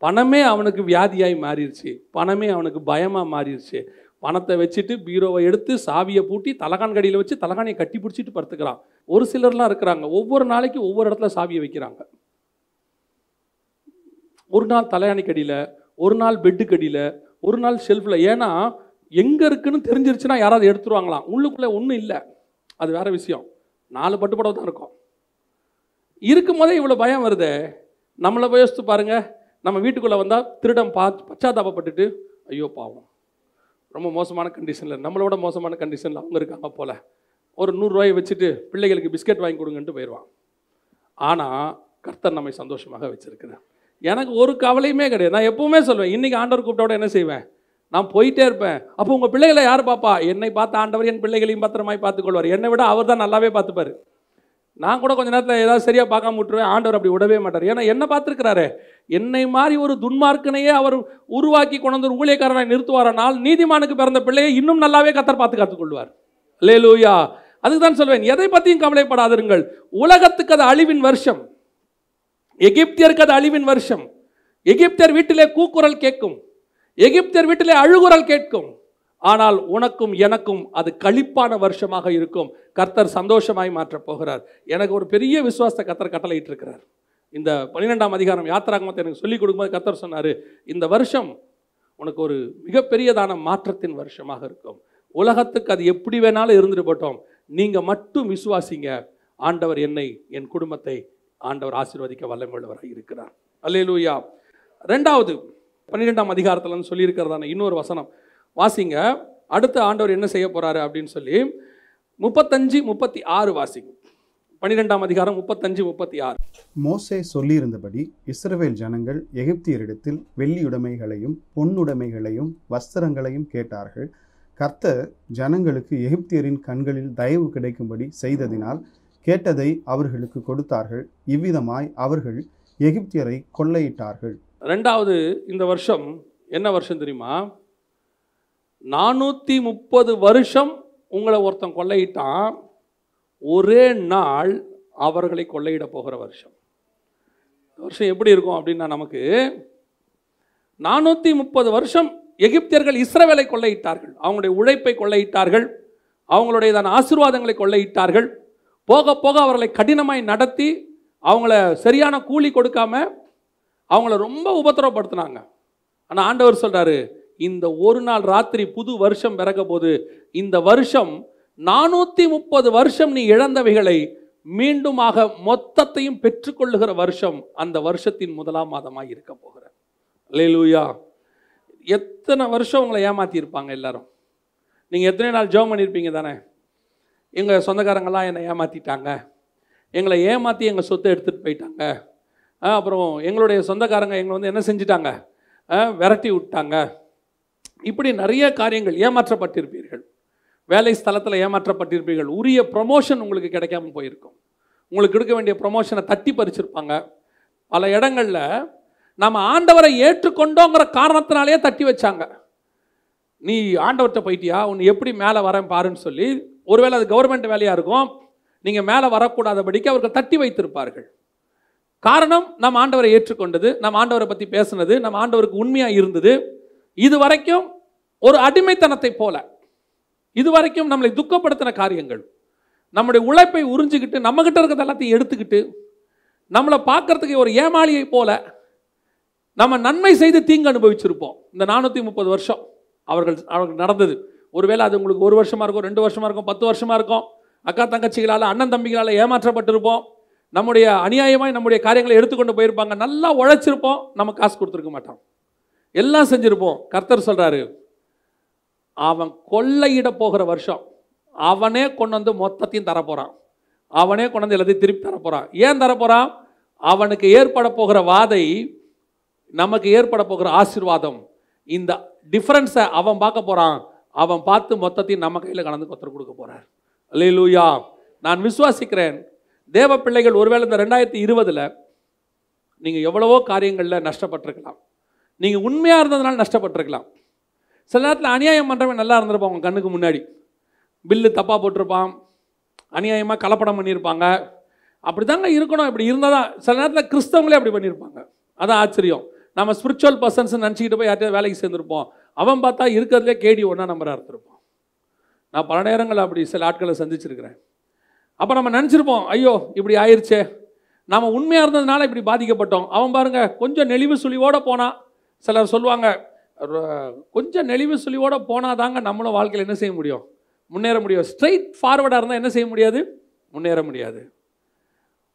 S1: பணமே அவனுக்கு வியாதியாகி மாறிடுச்சு பணமே அவனுக்கு பயமாக மாறிடுச்சு பணத்தை வச்சுட்டு பீரோவை எடுத்து சாவியை பூட்டி தலகான் கடியில் வச்சு தலகானியை கட்டி பிடிச்சிட்டு படுத்துக்கிறான் ஒரு சிலர்லாம் இருக்கிறாங்க ஒவ்வொரு நாளைக்கு ஒவ்வொரு இடத்துல சாவியை வைக்கிறாங்க ஒரு நாள் கடியில் ஒரு நாள் கடியில் ஒரு நாள் ஷெல்ஃபில் ஏன்னா எங்கே இருக்குன்னு தெரிஞ்சிருச்சுன்னா யாராவது எடுத்துருவாங்களாம் உள்ளுக்குள்ளே ஒன்றும் இல்லை அது வேறு விஷயம் நாலு பட்டு படம் தான் இருக்கும் இருக்கும் போதே இவ்வளோ பயம் வருது நம்மளை யோசித்து பாருங்கள் நம்ம வீட்டுக்குள்ளே வந்தால் திருடம் பா பச்சாதாபப்பட்டுட்டு ஐயோ பாவம் ரொம்ப மோசமான கண்டிஷனில் நம்மளோட மோசமான கண்டிஷனில் அவங்க இருக்காங்க போல் ஒரு நூறுரூவாயை வச்சுட்டு பிள்ளைகளுக்கு பிஸ்கெட் வாங்கி கொடுங்கன்ட்டு போயிடுவான் ஆனால் கர்த்தர் நம்மை சந்தோஷமாக வச்சுருக்குறேன் எனக்கு ஒரு கவலையுமே கிடையாது நான் எப்போவுமே சொல்லுவேன் இன்றைக்கி ஆண்டவர் கூப்பிட்டோட என்ன செய்வேன் நான் போயிட்டே இருப்பேன் அப்போ உங்கள் பிள்ளைகளை யார் பார்ப்பா என்னை பார்த்து ஆண்டவர் என் பிள்ளைகளையும் பத்திரமாய் பார்த்துக்கொள்வார் என்னை விட அவர் தான் நல்லாவே பார்த்துப்பார் நான் கூட கொஞ்ச நேரத்தில் ஏதாவது சரியாக பார்க்க விட்டுருவேன் ஆண்டவர் அப்படி விடவே மாட்டார் ஏன்னா என்ன பார்த்துருக்கிறாரு என்னை மாதிரி ஒரு துன்மார்க்கனையே அவர் உருவாக்கி கொண்டு வந்து ஊழியக்காரனை நிறுத்துவாரானால் நீதிமானுக்கு பிறந்த பிள்ளையை இன்னும் நல்லாவே கத்தர் பார்த்து கற்றுக்கொள்வார் லே லூயா அதுக்கு தான் சொல்வேன் எதை பற்றியும் கவலைப்படாதிருங்கள் உலகத்துக்கு அது அழிவின் வருஷம் எகிப்தியருக்கு அது அழிவின் வருஷம் எகிப்தியர் வீட்டிலே கூக்குரல் கேட்கும் எகிப்தியர் வீட்டிலே அழுகுரல் கேட்கும் ஆனால் உனக்கும் எனக்கும் அது கழிப்பான வருஷமாக இருக்கும் கர்த்தர் சந்தோஷமாய் மாற்றப் போகிறார் எனக்கு ஒரு பெரிய விசுவாச கர்த்தர் கட்டளையிட்டு இருக்கிறார் இந்த பன்னிரெண்டாம் அதிகாரம் யாத்திராகமத்தை எனக்கு சொல்லிக் கொடுக்கும்போது கர்த்தர் சொன்னார் இந்த வருஷம் உனக்கு ஒரு மிகப்பெரியதான மாற்றத்தின் வருஷமாக இருக்கும் உலகத்துக்கு அது எப்படி வேணாலும் இருந்துட்டு போட்டோம் நீங்கள் மட்டும் விசுவாசிங்க ஆண்டவர் என்னை என் குடும்பத்தை ஆண்டவர் ஆசீர்வதிக்க வல்லமுள்ளவராக இருக்கிறார் அல்லேலூயா ரெண்டாவது பன்னிரெண்டாம் அதிகாரத்தில் சொல்லியிருக்கிறதான இன்னொரு வசனம் வாசிங்க அடுத்த ஆண்டவர் என்ன செய்ய போகிறாரு அப்படின்னு சொல்லி முப்பத்தஞ்சு முப்பத்தி ஆறு வாசிங்க பன்னிரெண்டாம் அதிகாரம் முப்பத்தஞ்சு முப்பத்தி ஆறு
S2: மோசே சொல்லியிருந்தபடி இஸ்ரவேல் ஜனங்கள் எகிப்தியரிடத்தில் வெள்ளியுடைமைகளையும் பொன்னுடைமைகளையும் வஸ்திரங்களையும் கேட்டார்கள் கர்த்தர் ஜனங்களுக்கு எகிப்தியரின் கண்களில் தயவு கிடைக்கும்படி செய்ததினால் கேட்டதை அவர்களுக்கு கொடுத்தார்கள் இவ்விதமாய் அவர்கள் எகிப்தியரை கொள்ளையிட்டார்கள்
S1: ரெண்டாவது இந்த வருஷம் என்ன வருஷம் தெரியுமா நானூற்றி முப்பது வருஷம் உங்களை ஒருத்தன் கொள்ளையிட்டான் ஒரே நாள் அவர்களை கொள்ளையிட போகிற வருஷம் வருஷம் எப்படி இருக்கும் அப்படின்னா நமக்கு நானூற்றி முப்பது வருஷம் எகிப்தியர்கள் இஸ்ரவேலை கொள்ளையிட்டார்கள் அவங்களுடைய உழைப்பை கொள்ளையிட்டார்கள் அவங்களுடையதான ஆசிர்வாதங்களை கொள்ளையிட்டார்கள் போக போக அவர்களை கடினமாய் நடத்தி அவங்கள சரியான கூலி கொடுக்காம அவங்கள ரொம்ப உபத்திரவப்படுத்தினாங்க ஆனால் ஆண்டவர் சொல்கிறாரு இந்த ஒரு நாள் ராத்திரி புது வருஷம் பிறக்க போது இந்த வருஷம் நானூற்றி முப்பது வருஷம் நீ இழந்தவைகளை மீண்டுமாக மொத்தத்தையும் பெற்றுக்கொள்ளுகிற வருஷம் அந்த வருஷத்தின் முதலாம் மாதமாக இருக்க போகிற லேலூயா எத்தனை வருஷம் உங்களை ஏமாற்றியிருப்பாங்க எல்லாரும் நீங்கள் எத்தனை நாள் ஜோம் பண்ணியிருப்பீங்க தானே எங்கள் சொந்தக்காரங்களாம் என்னை ஏமாற்றிட்டாங்க எங்களை ஏமாற்றி எங்கள் சொத்தை எடுத்துகிட்டு போயிட்டாங்க அப்புறம் எங்களுடைய சொந்தக்காரங்க எங்களை வந்து என்ன செஞ்சிட்டாங்க விரட்டி விட்டாங்க இப்படி நிறைய காரியங்கள் ஏமாற்றப்பட்டிருப்பீர்கள் வேலை ஸ்தலத்தில் ஏமாற்றப்பட்டிருப்பீர்கள் உரிய ப்ரொமோஷன் உங்களுக்கு கிடைக்காம போயிருக்கும் உங்களுக்கு எடுக்க வேண்டிய ப்ரொமோஷனை தட்டி பறிச்சிருப்பாங்க பல இடங்களில் நம்ம ஆண்டவரை ஏற்றுக்கொண்டோங்கிற காரணத்தினாலேயே தட்டி வச்சாங்க நீ ஆண்டவர்கிட்ட போயிட்டியா உன்னை எப்படி மேலே வரேன் பாருன்னு சொல்லி ஒருவேளை அது கவர்மெண்ட் வேலையாக இருக்கும் நீங்கள் மேலே வரக்கூடாதபடிக்கு அவர்கள் தட்டி வைத்திருப்பார்கள் காரணம் நம்ம ஆண்டவரை ஏற்றுக்கொண்டது நம்ம ஆண்டவரை பற்றி பேசுனது நம்ம ஆண்டவருக்கு உண்மையாக இருந்தது இது வரைக்கும் ஒரு அடிமைத்தனத்தை போல இதுவரைக்கும் நம்மளை துக்கப்படுத்தின காரியங்கள் நம்முடைய உழைப்பை உறிஞ்சிக்கிட்டு நம்மக்கிட்ட இருக்கிறது எல்லாத்தையும் எடுத்துக்கிட்டு நம்மளை பார்க்கறதுக்கு ஒரு ஏமாளியை போல நம்ம நன்மை செய்து தீங்கு அனுபவிச்சிருப்போம் இந்த நானூற்றி முப்பது வருஷம் அவர்கள் அவர்கள் நடந்தது ஒருவேளை அது உங்களுக்கு ஒரு வருஷமாக இருக்கும் ரெண்டு வருஷமாக இருக்கும் பத்து வருஷமாக இருக்கும் அக்கா தங்கச்சிகளால் அண்ணன் தம்பிகளால் ஏமாற்றப்பட்டிருப்போம் நம்முடைய அநியாயமாய் நம்முடைய காரியங்களை எடுத்துக்கொண்டு போயிருப்பாங்க நல்லா உழைச்சிருப்போம் நம்ம காசு கொடுத்துருக்க மாட்டோம் எல்லாம் செஞ்சுருப்போம் கர்த்தர் சொல்கிறாரு அவன் கொள்ளையிட போகிற வருஷம் அவனே கொண்டு வந்து மொத்தத்தையும் தரப்போகிறான் அவனே கொண்டு வந்து எல்லாத்தையும் திருப்பி தரப்போகிறான் ஏன் தரப்போகிறான் அவனுக்கு ஏற்பட போகிற வாதை நமக்கு ஏற்பட போகிற ஆசீர்வாதம் இந்த டிஃப்ரென்ஸை அவன் பார்க்க போகிறான் அவன் பார்த்து மொத்தத்தையும் நம்ம கையில் கலந்து கொத்தர் கொடுக்க போகிறார் அல்லே லூயா நான் விசுவாசிக்கிறேன் தேவ பிள்ளைகள் ஒருவேளை இந்த ரெண்டாயிரத்தி இருபதில் நீங்கள் எவ்வளவோ காரியங்களில் நஷ்டப்பட்டிருக்கலாம் நீங்கள் உண்மையாக இருந்ததுனால நஷ்டப்பட்டிருக்கலாம் சில நேரத்தில் அநியாயம் பண்ணுறவன் நல்லா இருந்திருப்பான் அவங்க கண்ணுக்கு முன்னாடி பில்லு தப்பாக போட்டிருப்பான் அநியாயமாக கலப்படம் பண்ணியிருப்பாங்க அப்படி தாங்க இருக்கணும் இப்படி இருந்தால் தான் சில நேரத்தில் கிறிஸ்தவங்களே அப்படி பண்ணியிருப்பாங்க அதான் ஆச்சரியம் நம்ம ஸ்பிரிச்சுவல் பர்சன்ஸ் நினச்சிக்கிட்டு போய் யார்ட்டையும் வேலைக்கு சேர்ந்துருப்போம் அவன் பார்த்தா இருக்கிறதுலே கேடி ஒன்றா நம்பராக இருந்திருப்போம் நான் பல நேரங்கள் அப்படி சில ஆட்களை சந்திச்சிருக்கிறேன் அப்போ நம்ம நினச்சிருப்போம் ஐயோ இப்படி ஆயிடுச்சே நாம் உண்மையாக இருந்ததுனால இப்படி பாதிக்கப்பட்டோம் அவன் பாருங்கள் கொஞ்சம் நெளிவு சுழிவோடு போனால் சிலர் சொல்லுவாங்க கொஞ்சம் நெளிவு சுழிவோடு போனால் தாங்க நம்மளும் வாழ்க்கையில் என்ன செய்ய முடியும் முன்னேற முடியும் ஸ்ட்ரைட் ஃபார்வர்டாக இருந்தால் என்ன செய்ய முடியாது முன்னேற முடியாது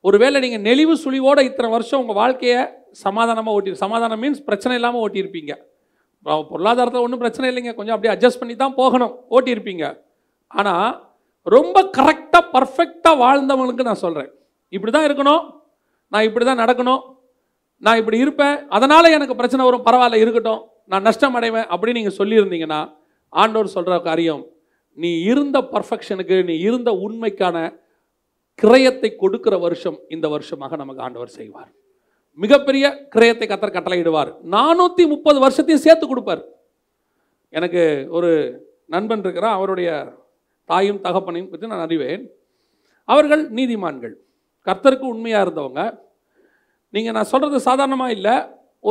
S1: ஒருவேளை நீங்கள் நெளிவு சுழிவோடு இத்தனை வருஷம் உங்கள் வாழ்க்கையை சமாதானமாக ஓட்டி சமாதானம் மீன்ஸ் பிரச்சனை இல்லாமல் ஓட்டியிருப்பீங்க பொருளாதாரத்தில் ஒன்றும் பிரச்சனை இல்லைங்க கொஞ்சம் அப்படியே அட்ஜஸ்ட் பண்ணி தான் போகணும் ஓட்டியிருப்பீங்க ஆனால் ரொம்ப கரெக்டாக பர்ஃபெக்டாக வாழ்ந்தவங்களுக்கு நான் சொல்கிறேன் இப்படி தான் இருக்கணும் நான் இப்படி தான் நடக்கணும் நான் இப்படி இருப்பேன் அதனால் எனக்கு பிரச்சனை வரும் பரவாயில்ல இருக்கட்டும் நான் நஷ்டம் அடைவேன் அப்படின்னு நீங்கள் சொல்லியிருந்தீங்கன்னா ஆண்டவர் சொல்கிற காரியம் நீ இருந்த பர்ஃபெக்ஷனுக்கு நீ இருந்த உண்மைக்கான கிரயத்தை கொடுக்குற வருஷம் இந்த வருஷமாக நமக்கு ஆண்டவர் செய்வார் மிகப்பெரிய கிரயத்தை கத்தர் கட்டளையிடுவார் நானூற்றி முப்பது வருஷத்தையும் சேர்த்து கொடுப்பார் எனக்கு ஒரு நண்பன் இருக்கிறான் அவருடைய தாயும் தகப்பனையும் பற்றி நான் அறிவேன் அவர்கள் நீதிமான்கள் கர்த்தருக்கு உண்மையாக இருந்தவங்க நீங்கள் நான் சொல்கிறது சாதாரணமாக இல்லை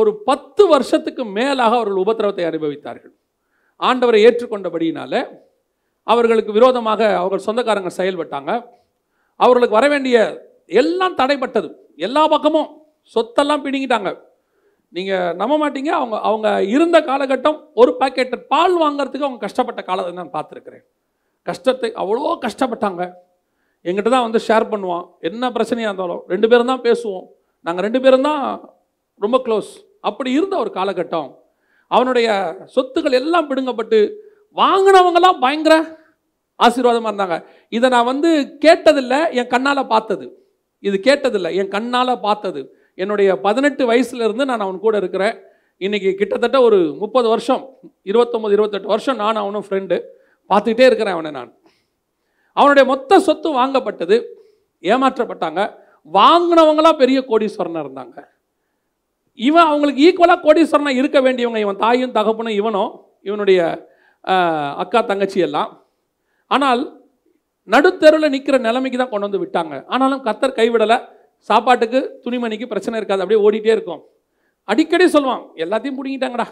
S1: ஒரு பத்து வருஷத்துக்கு மேலாக அவர்கள் உபதிரவத்தை அனுபவித்தார்கள் ஆண்டவரை ஏற்றுக்கொண்டபடியினால அவர்களுக்கு விரோதமாக அவர்கள் சொந்தக்காரங்க செயல்பட்டாங்க அவர்களுக்கு வர வேண்டிய எல்லாம் தடைப்பட்டது எல்லா பக்கமும் சொத்தெல்லாம் பிடிங்கிட்டாங்க நீங்கள் நம்ப மாட்டீங்க அவங்க அவங்க இருந்த காலகட்டம் ஒரு பாக்கெட் பால் வாங்கிறதுக்கு அவங்க கஷ்டப்பட்ட காலத்தை நான் பார்த்துருக்குறேன் கஷ்டத்தை அவ்வளோ கஷ்டப்பட்டாங்க எங்கிட்ட தான் வந்து ஷேர் பண்ணுவான் என்ன பிரச்சனையாக இருந்தாலும் ரெண்டு பேரும் தான் பேசுவோம் நாங்கள் ரெண்டு பேரும் தான் ரொம்ப க்ளோஸ் அப்படி இருந்த ஒரு காலகட்டம் அவனுடைய சொத்துக்கள் எல்லாம் பிடுங்கப்பட்டு வாங்கினவங்களாம் பயங்கர ஆசீர்வாதமாக இருந்தாங்க இதை நான் வந்து கேட்டதில்லை என் கண்ணால் பார்த்தது இது கேட்டதில்லை என் கண்ணால் பார்த்தது என்னுடைய பதினெட்டு வயசுலேருந்து நான் அவன் கூட இருக்கிறேன் இன்றைக்கி கிட்டத்தட்ட ஒரு முப்பது வருஷம் இருபத்தொம்பது இருபத்தெட்டு வருஷம் நான் அவனும் ஃப்ரெண்டு பார்த்துக்கிட்டே இருக்கிறேன் அவனை நான் அவனுடைய மொத்த சொத்து வாங்கப்பட்டது ஏமாற்றப்பட்டாங்க வாங்கினவங்களாம் பெரிய கோடீஸ்வரனாக இருந்தாங்க இவன் அவங்களுக்கு ஈக்குவலாக கோடீஸ்வரனாக இருக்க வேண்டியவங்க இவன் தாயும் தகப்பனும் இவனும் இவனுடைய அக்கா தங்கச்சி எல்லாம் ஆனால் நடுத்தருவில் நிற்கிற நிலைமைக்கு தான் கொண்டு வந்து விட்டாங்க ஆனாலும் கத்தர் கைவிடலை சாப்பாட்டுக்கு துணிமணிக்கு பிரச்சனை இருக்காது அப்படியே ஓடிட்டே இருக்கும் அடிக்கடி சொல்லுவான் எல்லாத்தையும் பிடிங்கிட்டாங்கடா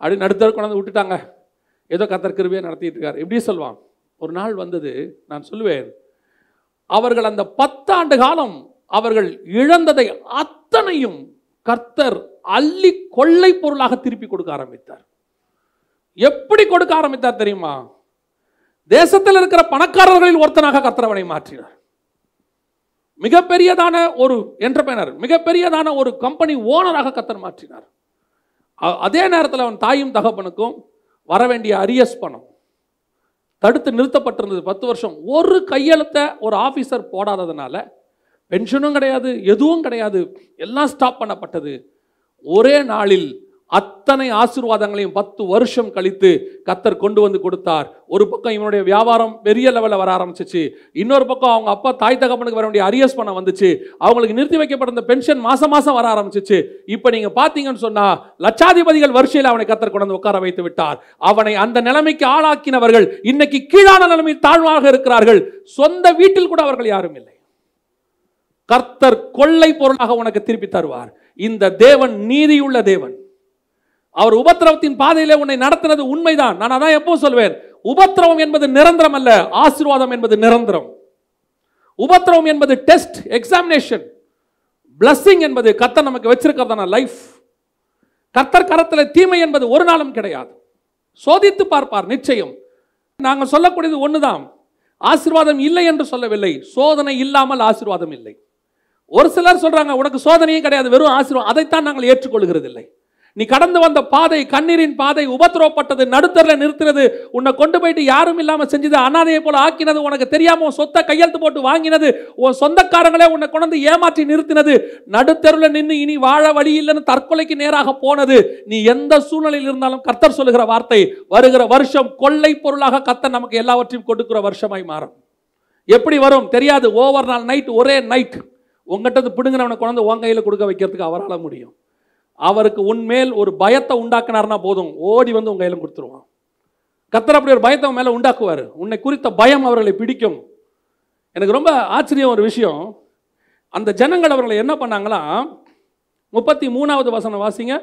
S1: அப்படி நடுத்தர கொண்டாந்து விட்டுட்டாங்க ஏதோ கத்தர் கிருபையாக நடத்திட்டு இருக்காரு இப்படி சொல்லுவான் ஒரு நாள் வந்தது நான் சொல்லுவேன் அவர்கள் அந்த பத்தாண்டு காலம் அவர்கள் இழந்ததை அத்தனையும் கர்த்தர் அள்ளி கொள்ளை பொருளாக திருப்பி கொடுக்க ஆரம்பித்தார் எப்படி கொடுக்க ஆரம்பித்தார் தெரியுமா தேசத்தில் இருக்கிற பணக்காரர்களில் ஒருத்தனாக கர்த்தரவனை மாற்றினார் மிகப்பெரியதான ஒரு என்டர்பிரைனர் மிகப்பெரியதான ஒரு கம்பெனி ஓனராக கத்தர் மாற்றினார் அதே நேரத்தில் அவன் தாயும் தகப்பனுக்கும் வர வேண்டிய அரியஸ் பணம் தடுத்து நிறுத்தப்பட்டிருந்தது பத்து வருஷம் ஒரு கையெழுத்தை ஒரு ஆஃபீஸர் போடாததுனால பென்ஷனும் கிடையாது எதுவும் கிடையாது எல்லாம் ஸ்டாப் பண்ணப்பட்டது ஒரே நாளில் அத்தனை ஆசீர்வாதங்களையும் பத்து வருஷம் கழித்து கத்தர் கொண்டு வந்து கொடுத்தார் ஒரு பக்கம் இவனுடைய வியாபாரம் பெரிய லெவலில் வர ஆரம்பிச்சிச்சு இன்னொரு பக்கம் அவங்க அப்பா தாய் தகப்பனுக்கு வர வேண்டிய அரியஸ் பணம் வந்துச்சு அவங்களுக்கு நிறுத்தி வைக்கப்பட்ட பென்ஷன் மாசம் மாசம் வர ஆரம்பிச்சிச்சு இப்போ நீங்க பார்த்தீங்கன்னு சொன்னா லட்சாதிபதிகள் வரிசையில் அவனை கத்தர் கொண்டு வந்து உட்கார வைத்து விட்டார் அவனை அந்த நிலைமைக்கு ஆளாக்கினவர்கள் இன்னைக்கு கீழான நிலைமை தாழ்வாக இருக்கிறார்கள் சொந்த வீட்டில் கூட அவர்கள் யாரும் இல்லை கர்த்தர் கொள்ளை பொருளாக உனக்கு திருப்பி தருவார் இந்த தேவன் நீதியுள்ள தேவன் அவர் உபத்திரவத்தின் பாதையில உன்னை நடத்தினது உண்மைதான் நான் அதான் எப்போ சொல்வேன் உபத்திரவம் என்பது நிரந்தரம் அல்ல ஆசீர்வாதம் என்பது நிரந்தரம் உபத்திரவம் என்பது டெஸ்ட் எக்ஸாமினேஷன் பிளஸ்ஸிங் என்பது கர்த்தர் நமக்கு வச்சிருக்கிறதான லைஃப் கர்த்தர் கரத்தில் தீமை என்பது ஒரு நாளும் கிடையாது சோதித்து பார்ப்பார் நிச்சயம் நாங்கள் சொல்லக்கூடியது ஒன்று தான் ஆசீர்வாதம் இல்லை என்று சொல்லவில்லை சோதனை இல்லாமல் ஆசீர்வாதம் இல்லை ஒரு சிலர் சொல்கிறாங்க உனக்கு சோதனையும் கிடையாது வெறும் ஆசீர்வாதம் அதைத்தான் நாங்கள் ஏற்றுக்கொள்கிறது இல்லை நீ கடந்து வந்த பாதை கண்ணீரின் பாதை உபத்திரவப்பட்டது நடுத்தரில் நிறுத்தினது உன்னை கொண்டு போயிட்டு யாரும் இல்லாமல் செஞ்சது அனாதையை போல ஆக்கினது உனக்கு தெரியாமல் சொத்தை கையெழுத்து போட்டு வாங்கினது உன் சொந்தக்காரங்களே உன்னை கொண்டு ஏமாற்றி நிறுத்தினது நடுத்தருவில் நின்று இனி வாழ வழி இல்லைன்னு தற்கொலைக்கு நேராக போனது நீ எந்த சூழ்நிலையில் இருந்தாலும் கர்த்தர் சொல்லுகிற வார்த்தை வருகிற வருஷம் கொள்ளை பொருளாக கர்த்தர் நமக்கு எல்லாவற்றையும் கொடுக்கிற வருஷமாய் மாறும் எப்படி வரும் தெரியாது ஓவர் நாள் நைட் ஒரே நைட் உங்கள்கிட்ட பிடுங்கினவனை கொண்டு உன் கையில் கொடுக்க வைக்கிறதுக்கு அவரால் முடியும் அவருக்கு உன்மேல் ஒரு பயத்தை உண்டாக்குனார்னா போதும் ஓடி வந்து உங்கள் கையில் கொடுத்துருவான் கத்தர் அப்படி ஒரு பயத்தை மேலே உண்டாக்குவார் உன்னை குறித்த பயம் அவர்களை பிடிக்கும் எனக்கு ரொம்ப ஆச்சரியம் ஒரு விஷயம் அந்த ஜனங்கள் அவர்களை என்ன பண்ணாங்களா முப்பத்தி மூணாவது வசனம் வாசிங்க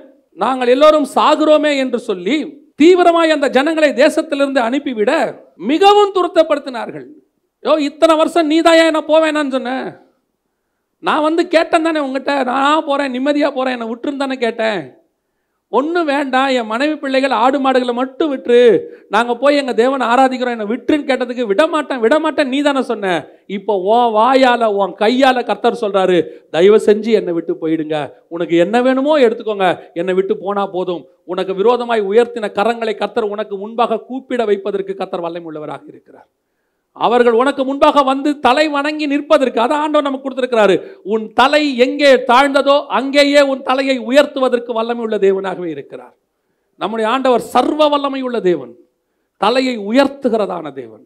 S1: நாங்கள் எல்லோரும் சாகுறோமே என்று சொல்லி தீவிரமாய் அந்த ஜனங்களை தேசத்திலிருந்து அனுப்பிவிட மிகவும் துருத்தப்படுத்தினார்கள் யோ இத்தனை வருஷம் நீதாயா என்ன போவேனான்னு சொன்ன நான் வந்து கேட்டேன் தானே உங்ககிட்ட நான் போகிறேன் நிம்மதியாக போகிறேன் என்னை விட்டுருந்து தானே கேட்டேன் ஒன்றும் வேண்டாம் என் மனைவி பிள்ளைகள் ஆடு மாடுகளை மட்டும் விட்டுரு நாங்கள் போய் எங்கள் தேவனை ஆராதிக்கிறோம் என்னை விட்டுருன்னு கேட்டதுக்கு விடமாட்டேன் விடமாட்டேன் நீ தானே சொன்ன இப்போ உன் வாயால் உன் கையால் கர்த்தர் சொல்கிறாரு தயவு செஞ்சு என்னை விட்டு போயிடுங்க உனக்கு என்ன வேணுமோ எடுத்துக்கோங்க என்னை விட்டு போனால் போதும் உனக்கு விரோதமாய் உயர்த்தின கரங்களை கர்த்தர் உனக்கு முன்பாக கூப்பிட வைப்பதற்கு கர்த்தர் வல்லமுள்ளவராக இருக்கிறார் அவர்கள் உனக்கு முன்பாக வந்து தலை வணங்கி நிற்பதற்கு அதை ஆண்டவர் நமக்கு கொடுத்திருக்கிறாரு உன் தலை எங்கே தாழ்ந்ததோ அங்கேயே உன் தலையை உயர்த்துவதற்கு வல்லமை உள்ள தேவனாகவே இருக்கிறார் நம்முடைய ஆண்டவர் சர்வ வல்லமை உள்ள தேவன் தலையை உயர்த்துகிறதான தேவன்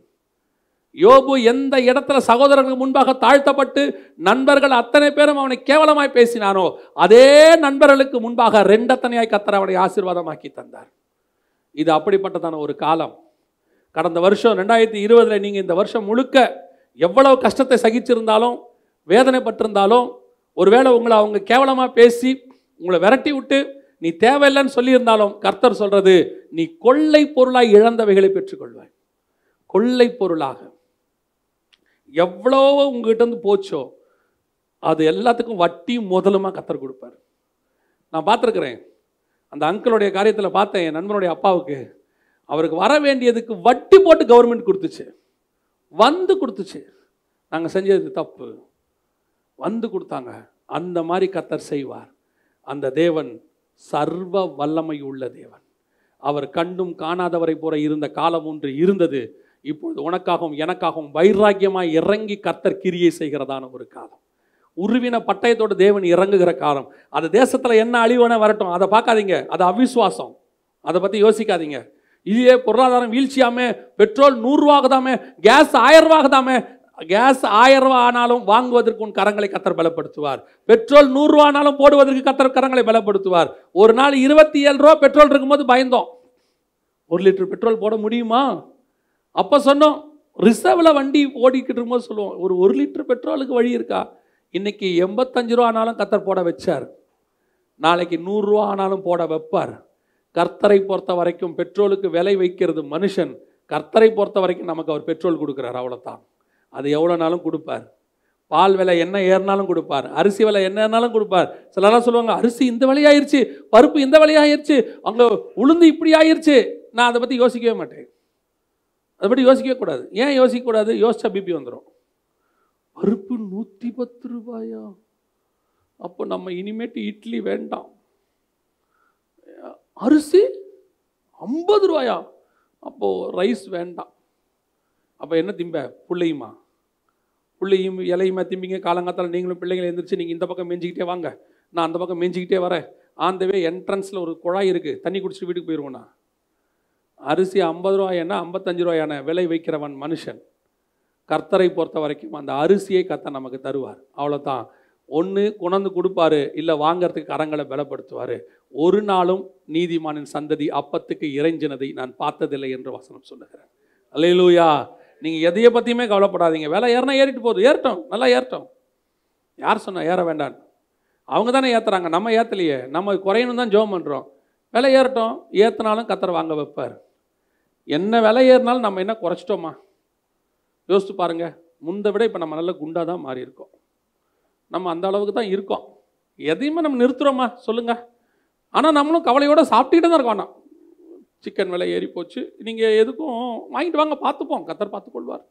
S1: யோபு எந்த இடத்துல சகோதரனுக்கு முன்பாக தாழ்த்தப்பட்டு நண்பர்கள் அத்தனை பேரும் அவனை கேவலமாய் பேசினானோ அதே நண்பர்களுக்கு முன்பாக ரெண்டத்தனையாய் கத்தர் அவனை ஆசீர்வாதமாக்கி தந்தார் இது அப்படிப்பட்டதான ஒரு காலம் கடந்த வருஷம் ரெண்டாயிரத்தி இருபதில் நீங்கள் இந்த வருஷம் முழுக்க எவ்வளவு கஷ்டத்தை சகிச்சிருந்தாலும் வேதனைப்பட்டிருந்தாலும் ஒருவேளை உங்களை அவங்க கேவலமாக பேசி உங்களை விரட்டி விட்டு நீ தேவையில்லைன்னு சொல்லியிருந்தாலும் கர்த்தர் சொல்கிறது நீ கொள்ளை பொருளாக இழந்தவைகளை பெற்றுக்கொள்வாய் கொள்ளை பொருளாக எவ்வளோ உங்ககிட்ட இருந்து போச்சோ அது எல்லாத்துக்கும் வட்டி முதலுமா கத்தர் கொடுப்பார் நான் பார்த்துருக்குறேன் அந்த அங்கிளுடைய காரியத்தில் பார்த்தேன் என் நண்பனுடைய அப்பாவுக்கு அவருக்கு வர வேண்டியதுக்கு வட்டி போட்டு கவர்மெண்ட் கொடுத்துச்சு வந்து கொடுத்துச்சு நாங்கள் செஞ்சது தப்பு வந்து கொடுத்தாங்க அந்த மாதிரி கத்தர் செய்வார் அந்த தேவன் சர்வ வல்லமை உள்ள தேவன் அவர் கண்டும் காணாதவரை போல இருந்த காலம் ஒன்று இருந்தது இப்பொழுது உனக்காகவும் எனக்காகவும் வைராக்கியமாக இறங்கி கத்தர் கிரியை செய்கிறதான ஒரு காலம் உருவின பட்டயத்தோடு தேவன் இறங்குகிற காலம் அந்த தேசத்தில் என்ன அழிவன வரட்டும் அதை பார்க்காதீங்க அது அவிஸ்வாசம் அதை பற்றி யோசிக்காதீங்க இதே பொருளாதாரம் வீழ்ச்சியாமே பெட்ரோல் நூறுரூவாகுதாமே கேஸ் ஆயிரரூவாகுதாமே கேஸ் ஆயிரரூவா ஆனாலும் வாங்குவதற்கு உன் கரங்களை கத்தர் பலப்படுத்துவார் பெட்ரோல் நூறுரூவா ஆனாலும் போடுவதற்கு கத்தர் கரங்களை பலப்படுத்துவார் ஒரு நாள் இருபத்தி ஏழு ரூபா பெட்ரோல் இருக்கும்போது பயந்தோம் ஒரு லிட்டர் பெட்ரோல் போட முடியுமா அப்போ சொன்னோம் ரிசர்வில் வண்டி ஓடிக்கிட்டு இருக்கும்போது சொல்லுவோம் ஒரு ஒரு லிட்டர் பெட்ரோலுக்கு வழி இருக்கா இன்றைக்கி எண்பத்தஞ்சு ரூபா ஆனாலும் கத்தர் போட வச்சார் நாளைக்கு நூறுரூவா ஆனாலும் போட வைப்பார் கர்த்தரை பொறுத்த வரைக்கும் பெட்ரோலுக்கு விலை வைக்கிறது மனுஷன் கர்த்தரை பொறுத்த வரைக்கும் நமக்கு அவர் பெட்ரோல் கொடுக்குறாரு அவ்வளோதான் அது எவ்வளோனாலும் கொடுப்பார் பால் விலை என்ன ஏறினாலும் கொடுப்பார் அரிசி விலை ஏறினாலும் கொடுப்பார் சிலரெல்லாம் சொல்லுவாங்க அரிசி இந்த வழியாயிருச்சு பருப்பு இந்த வழியாயிருச்சு அங்கே உளுந்து இப்படி ஆயிருச்சு நான் அதை பற்றி யோசிக்கவே மாட்டேன் அதை பற்றி யோசிக்கவே கூடாது ஏன் யோசிக்கக்கூடாது யோசிச்சா பிபி வந்துடும் பருப்பு நூற்றி பத்து ரூபாயா அப்போ நம்ம இனிமேட்டு இட்லி வேண்டாம் அரிசி ஐம்பது ரூபாயா அப்போது ரைஸ் வேண்டாம் அப்போ என்ன திம்ப புள்ளையுமா புள்ளையும் இலையுமா திம்பிங்க காலங்காத்தால் நீங்களும் பிள்ளைங்களை எழுந்திரிச்சு நீங்கள் இந்த பக்கம் மேஞ்சிக்கிட்டே வாங்க நான் அந்த பக்கம் மேய்ஞ்சிக்கிட்டே வரேன் ஆந்தவே என்ட்ரன்ஸில் ஒரு குழாய் இருக்குது தண்ணி குடிச்சிட்டு வீட்டுக்கு போயிடுவோண்ணா அரிசி ஐம்பது ரூபாயானா ஐம்பத்தஞ்சு ரூபாயான விலை வைக்கிறவன் மனுஷன் கர்த்தரை பொறுத்த வரைக்கும் அந்த அரிசியை கத்த நமக்கு தருவார் அவ்வளோதான் ஒன்று கொண்டாந்து கொடுப்பாரு இல்லை வாங்கிறதுக்கு கரங்களை பலப்படுத்துவார் ஒரு நாளும் நீதிமானின் சந்ததி அப்பத்துக்கு இறைஞ்சினதை நான் பார்த்ததில்லை என்று வசனம் சொல்லுகிறேன் அல்லையிலூயா நீங்கள் எதையை பற்றியுமே கவலைப்படாதீங்க வேலை ஏறினா ஏறிட்டு போகுது ஏறட்டும் நல்லா ஏறட்டும் யார் சொன்னால் ஏற வேண்டாம் அவங்க தானே ஏற்றுறாங்க நம்ம ஏற்றலையே நம்ம குறையணும் தான் ஜோம் பண்ணுறோம் விலை ஏறட்டும் ஏற்றினாலும் கத்தர் வாங்க வைப்பார் என்ன விலை ஏறினாலும் நம்ம என்ன குறைச்சிட்டோமா யோசித்து பாருங்கள் முந்தை விட இப்போ நம்ம நல்ல குண்டாக தான் மாறி இருக்கோம் நம்ம அந்த அளவுக்கு தான் இருக்கோம் எதையுமே நம்ம நிறுத்துகிறோமா சொல்லுங்கள் ஆனால் நம்மளும் கவலையோடு சாப்பிட்டுக்கிட்டு தான் இருக்கோம் சிக்கன் விலை ஏறி போச்சு நீங்கள் எதுக்கும் வாங்கிட்டு வாங்க பார்த்துப்போம் கத்தர் பார்த்து கொள்வார்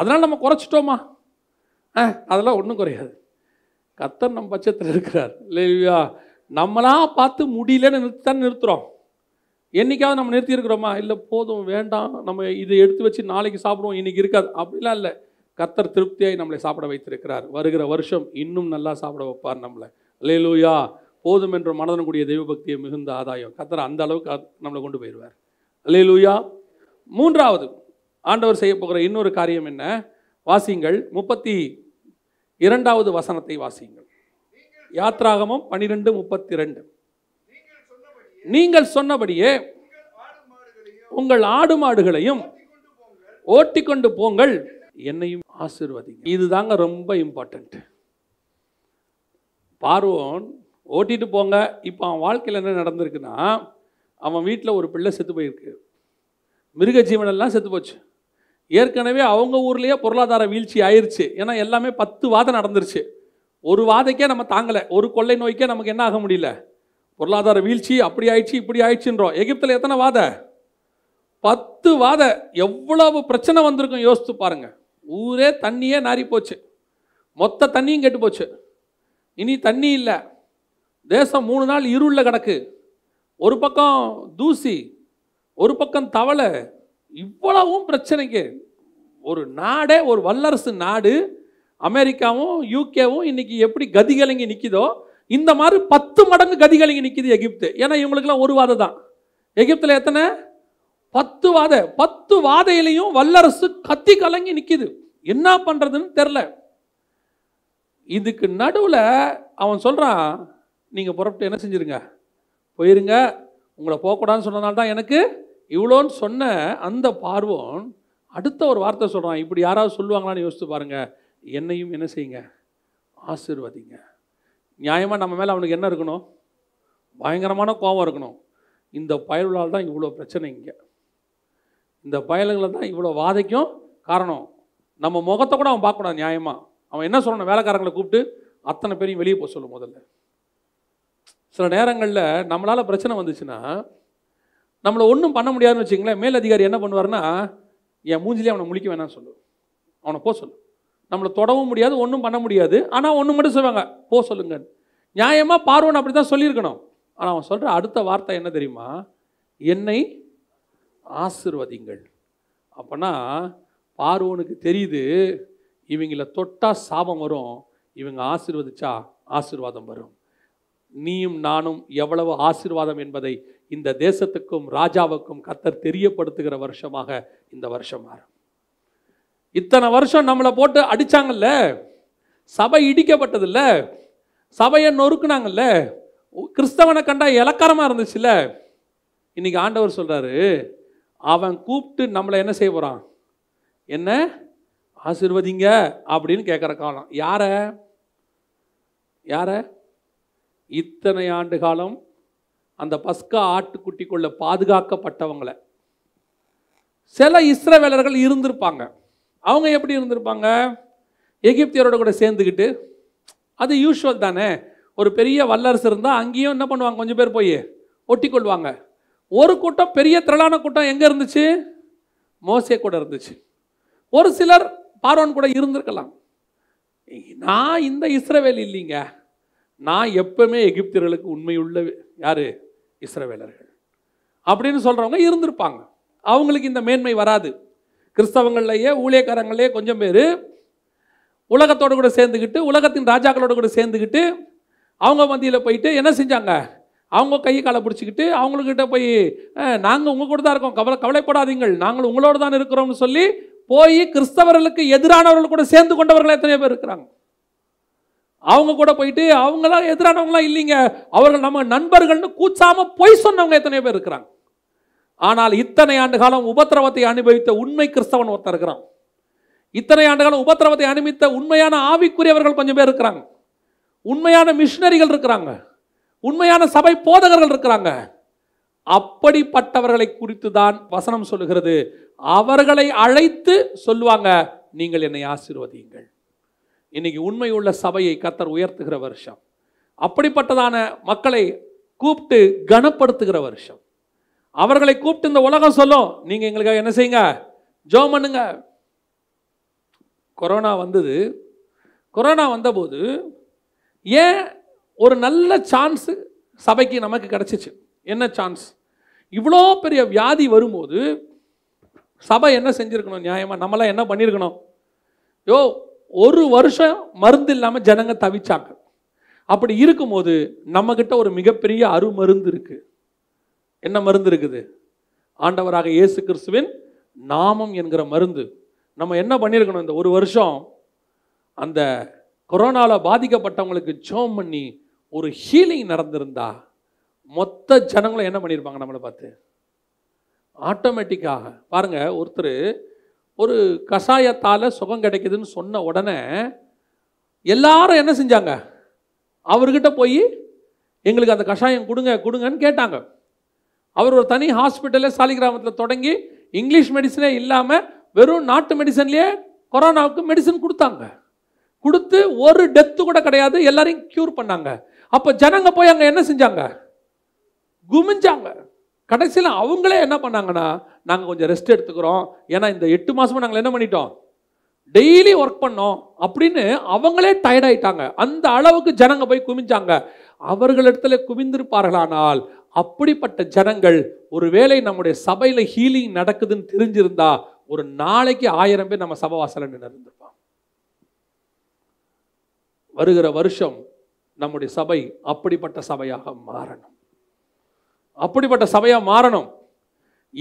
S1: அதனால் நம்ம குறைச்சிட்டோமா ஆ அதெல்லாம் ஒன்றும் குறையாது கத்தர் நம்ம பட்சத்தில் இருக்கிறார் இல்லையா நம்மளாக பார்த்து முடியலன்னு நிறுத்தி தான் நிறுத்துகிறோம் என்றைக்காவது நம்ம நிறுத்தி இருக்கிறோமா இல்லை போதும் வேண்டாம் நம்ம இதை எடுத்து வச்சு நாளைக்கு சாப்பிடுவோம் இன்றைக்கி இருக்காது அப்படிலாம் இல்லை கத்தர் திருப்தியாகி நம்மளை சாப்பிட வைத்திருக்கிறார் வருகிற வருஷம் இன்னும் நல்லா சாப்பிட வைப்பார் நம்மளை லேலூயா போதும் என்ற மனதனும் கூடிய தெய்வ பக்தியை மிகுந்த ஆதாயம் கத்தரை அந்த அளவுக்கு நம்மளை கொண்டு போயிடுவார் அல்லையிலூயா மூன்றாவது ஆண்டவர் செய்ய போகிற இன்னொரு காரியம் என்ன வாசிங்கள் முப்பத்தி இரண்டாவது வசனத்தை வாசிங்கள் யாத்ராகமும் பனிரெண்டு முப்பத்தி ரெண்டு நீங்கள் சொன்னபடியே உங்கள் ஆடு மாடுகளையும் ஓட்டி கொண்டு போங்கள் என்னையும் ஆசிர்வதி இதுதாங்க ரொம்ப இம்பார்ட்டண்ட் பார்வோன் ஓட்டிகிட்டு போங்க இப்போ அவன் வாழ்க்கையில் என்ன நடந்திருக்குன்னா அவன் வீட்டில் ஒரு பிள்ளை செத்து போயிருக்கு மிருக ஜீவனெல்லாம் செத்து போச்சு ஏற்கனவே அவங்க ஊர்லேயே பொருளாதார வீழ்ச்சி ஆயிடுச்சு ஏன்னா எல்லாமே பத்து வாதம் நடந்துருச்சு ஒரு வாதைக்கே நம்ம தாங்கலை ஒரு கொள்ளை நோய்க்கே நமக்கு என்ன ஆக முடியல பொருளாதார வீழ்ச்சி அப்படி ஆயிடுச்சு இப்படி ஆயிடுச்சுன்றோம் எகிப்தில் எத்தனை வாதை பத்து வாதை எவ்வளவு பிரச்சனை வந்திருக்கும் யோசித்து பாருங்கள் ஊரே தண்ணியே நாரி போச்சு மொத்த தண்ணியும் கெட்டு போச்சு இனி தண்ணி இல்லை தேசம் மூணு நாள் இருளில் கிடக்கு ஒரு பக்கம் தூசி ஒரு பக்கம் தவளை இவ்வளவும் பிரச்சனைக்கு ஒரு நாடே ஒரு வல்லரசு நாடு அமெரிக்காவும் யூகேவும் இன்றைக்கி எப்படி கதி கலங்கி நிற்கிதோ இந்த மாதிரி பத்து மடங்கு கதிகலங்கி நிற்கிது எகிப்து ஏன்னா இவங்களுக்குலாம் ஒரு வாதை தான் எகிப்தில் எத்தனை பத்து வாத பத்து வாதையிலையும் வல்லரசு கத்தி கலங்கி நிற்கிது என்ன பண்ணுறதுன்னு தெரில இதுக்கு நடுவில் அவன் சொல்கிறான் நீங்கள் புறப்பட்டு என்ன செஞ்சுருங்க போயிருங்க உங்களை போகக்கூடாதுன்னு சொன்னதால எனக்கு இவ்வளோன்னு சொன்ன அந்த பார்வம் அடுத்த ஒரு வார்த்தை சொல்கிறான் இப்படி யாராவது சொல்லுவாங்களான்னு யோசித்து பாருங்கள் என்னையும் என்ன செய்யுங்க ஆசிர்வதிங்க நியாயமாக நம்ம மேலே அவனுக்கு என்ன இருக்கணும் பயங்கரமான கோபம் இருக்கணும் இந்த பயல்களால் தான் இவ்வளோ பிரச்சனை இங்கே இந்த பயல்களை தான் இவ்வளோ வாதைக்கும் காரணம் நம்ம முகத்தை கூட அவன் பார்க்கக்கூடாது நியாயமாக அவன் என்ன சொல்லணும் வேலைக்காரங்களை கூப்பிட்டு அத்தனை பேரையும் வெளியே போக சொல்லும் முதல்ல சில நேரங்களில் நம்மளால் பிரச்சனை வந்துச்சுன்னா நம்மளை ஒன்றும் பண்ண முடியாதுன்னு வச்சுங்களேன் மேலதிகாரி என்ன பண்ணுவார்னா என் மூஞ்சிலே அவனை முழிக்க வேணாம்னு சொல்லுவோம் அவனை போக சொல்லு நம்மளை தொடவும் முடியாது ஒன்றும் பண்ண முடியாது ஆனால் ஒன்று மட்டும் சொல்லுவாங்க போக சொல்லுங்க நியாயமாக பார்வன் அப்படி தான் சொல்லியிருக்கணும் ஆனால் அவன் சொல்கிற அடுத்த வார்த்தை என்ன தெரியுமா என்னை ஆசிர்வதிங்கள் அப்போனா பார்வனுக்கு தெரியுது இவங்கள தொட்டால் சாபம் வரும் இவங்க ஆசிர்வதிச்சா ஆசிர்வாதம் வரும் நீயும் நானும் எவ்வளவு ஆசிர்வாதம் என்பதை இந்த தேசத்துக்கும் ராஜாவுக்கும் கத்தர் தெரியப்படுத்துகிற வருஷமாக இந்த வருஷம் மாறும் இத்தனை வருஷம் நம்மளை போட்டு அடித்தாங்கல்ல சபை இடிக்கப்பட்டதில்ல சபையை நொறுக்குனாங்கல்ல கிறிஸ்தவனை கண்டா இலக்காரமாக இருந்துச்சுல்ல இன்னைக்கு ஆண்டவர் சொல்கிறாரு அவன் கூப்பிட்டு நம்மளை என்ன செய்ய போகிறான் என்ன ஆசிர்வதிங்க அப்படின்னு கேட்குற காலம் யாரை யாரை இத்தனை ஆண்டு காலம் அந்த பஸ்கா ஆட்டுக்குட்டிக்குள்ளே பாதுகாக்கப்பட்டவங்களை சில இஸ்ரவேலர்கள் இருந்திருப்பாங்க அவங்க எப்படி இருந்திருப்பாங்க எகிப்தியரோட கூட சேர்ந்துக்கிட்டு அது யூஸ்வல் தானே ஒரு பெரிய வல்லரசு இருந்தால் அங்கேயும் என்ன பண்ணுவாங்க கொஞ்சம் பேர் போய் ஒட்டி கொள்வாங்க ஒரு கூட்டம் பெரிய திரளான கூட்டம் எங்கே இருந்துச்சு மோசே கூட இருந்துச்சு ஒரு சிலர் பார்வன் கூட இருந்திருக்கலாம் நான் இந்த இஸ்ரவேல் இல்லைங்க நான் எப்பவுமே எகிப்தியர்களுக்கு உண்மையுள்ள யார் இஸ்ரவேலர்கள் அப்படின்னு சொல்கிறவங்க இருந்திருப்பாங்க அவங்களுக்கு இந்த மேன்மை வராது கிறிஸ்தவங்கள்லேயே ஊழியக்காரங்களே கொஞ்சம் பேர் உலகத்தோடு கூட சேர்ந்துக்கிட்டு உலகத்தின் ராஜாக்களோடு கூட சேர்ந்துக்கிட்டு அவங்க மத்தியில் போயிட்டு என்ன செஞ்சாங்க அவங்க கையை காலை பிடிச்சிக்கிட்டு அவங்கக்கிட்ட போய் நாங்கள் உங்கள் கூட தான் இருக்கோம் கவலை கவலைப்படாதீங்கள் நாங்கள் உங்களோடு தான் இருக்கிறோம்னு சொல்லி போய் கிறிஸ்தவர்களுக்கு எதிரானவர்கள் கூட சேர்ந்து கொண்டவர்கள் எத்தனையோ பேர் இருக்கிறாங்க அவங்க கூட போயிட்டு அவங்களாம் எதிரானவங்களாம் இல்லைங்க அவர்கள் நம்ம நண்பர்கள்னு கூச்சாமல் பொய் சொன்னவங்க எத்தனை பேர் இருக்கிறாங்க ஆனால் இத்தனை ஆண்டு காலம் உபத்திரவத்தை அனுபவித்த உண்மை கிறிஸ்தவன் ஒருத்தர் இருக்கிறான் இத்தனை ஆண்டு காலம் உபத்திரவத்தை அனுபவித்த உண்மையான ஆவிக்குரியவர்கள் கொஞ்சம் பேர் இருக்கிறாங்க உண்மையான மிஷினரிகள் இருக்கிறாங்க உண்மையான சபை போதகர்கள் இருக்கிறாங்க அப்படிப்பட்டவர்களை குறித்து தான் வசனம் சொல்லுகிறது அவர்களை அழைத்து சொல்லுவாங்க நீங்கள் என்னை ஆசீர்வதியுங்கள் இன்னைக்கு உண்மை உள்ள சபையை கத்தர் உயர்த்துகிற வருஷம் அப்படிப்பட்டதான மக்களை கூப்பிட்டு கனப்படுத்துகிற வருஷம் அவர்களை கூப்பிட்டு இந்த உலகம் சொல்லும் நீங்கள் எங்களுக்காக என்ன செய்யுங்க ஜோ பண்ணுங்க கொரோனா வந்தது கொரோனா வந்தபோது ஏன் ஒரு நல்ல சான்ஸு சபைக்கு நமக்கு கிடச்சிச்சு என்ன சான்ஸ் இவ்வளோ பெரிய வியாதி வரும்போது சபை என்ன செஞ்சுருக்கணும் நியாயமாக நம்மளாம் என்ன பண்ணியிருக்கணும் யோ ஒரு வருஷம் மருந்து இல்லாமல் ஜனங்க தவிச்சாங்க அப்படி இருக்கும்போது நம்மக்கிட்ட ஒரு மிகப்பெரிய அரு மருந்து இருக்குது என்ன மருந்து இருக்குது ஆண்டவராக இயேசு கிறிஸ்துவின் நாமம் என்கிற மருந்து நம்ம என்ன பண்ணியிருக்கணும் இந்த ஒரு வருஷம் அந்த கொரோனாவில் பாதிக்கப்பட்டவங்களுக்கு ஜோம் பண்ணி ஒரு ஹீலிங் நடந்திருந்தா மொத்த ஜனங்களும் என்ன பண்ணியிருப்பாங்க நம்மளை பார்த்து ஆட்டோமேட்டிக்காக பாருங்கள் ஒருத்தர் ஒரு கஷாயத்தால் சுகம் கிடைக்குதுன்னு சொன்ன உடனே எல்லாரும் என்ன செஞ்சாங்க அவர்கிட்ட போய் எங்களுக்கு அந்த கஷாயம் கொடுங்க கொடுங்கன்னு கேட்டாங்க அவர் ஒரு தனி ஹாஸ்பிட்டலில் சாலிகிராமத்தில் தொடங்கி இங்கிலீஷ் மெடிசனே இல்லாமல் வெறும் நாட்டு மெடிசன்லேயே கொரோனாவுக்கு மெடிசன் கொடுத்தாங்க கொடுத்து ஒரு டெத்து கூட கிடையாது எல்லாரையும் க்யூர் பண்ணாங்க அப்போ ஜனங்க போய் அங்கே என்ன செஞ்சாங்க குமிஞ்சாங்க கடைசியில் அவங்களே என்ன பண்ணாங்கன்னா நாங்கள் கொஞ்சம் ரெஸ்ட் எடுத்துக்கிறோம் ஏன்னா இந்த எட்டு மாதமும் நாங்கள் என்ன பண்ணிட்டோம் டெய்லி ஒர்க் பண்ணோம் அப்படின்னு அவங்களே டயர்ட் ஆயிட்டாங்க அந்த அளவுக்கு ஜனங்க போய் குமிஞ்சாங்க அவர்களிடத்துல குவிந்திருப்பார்களானால் அப்படிப்பட்ட ஜனங்கள் ஒருவேளை நம்முடைய சபையில் ஹீலிங் நடக்குதுன்னு தெரிஞ்சிருந்தா ஒரு நாளைக்கு ஆயிரம் பேர் நம்ம சபை வாசல நின்றுருந்துருப்பான் வருகிற வருஷம் நம்முடைய சபை அப்படிப்பட்ட சபையாக மாறணும் அப்படிப்பட்ட சபையாக மாறணும்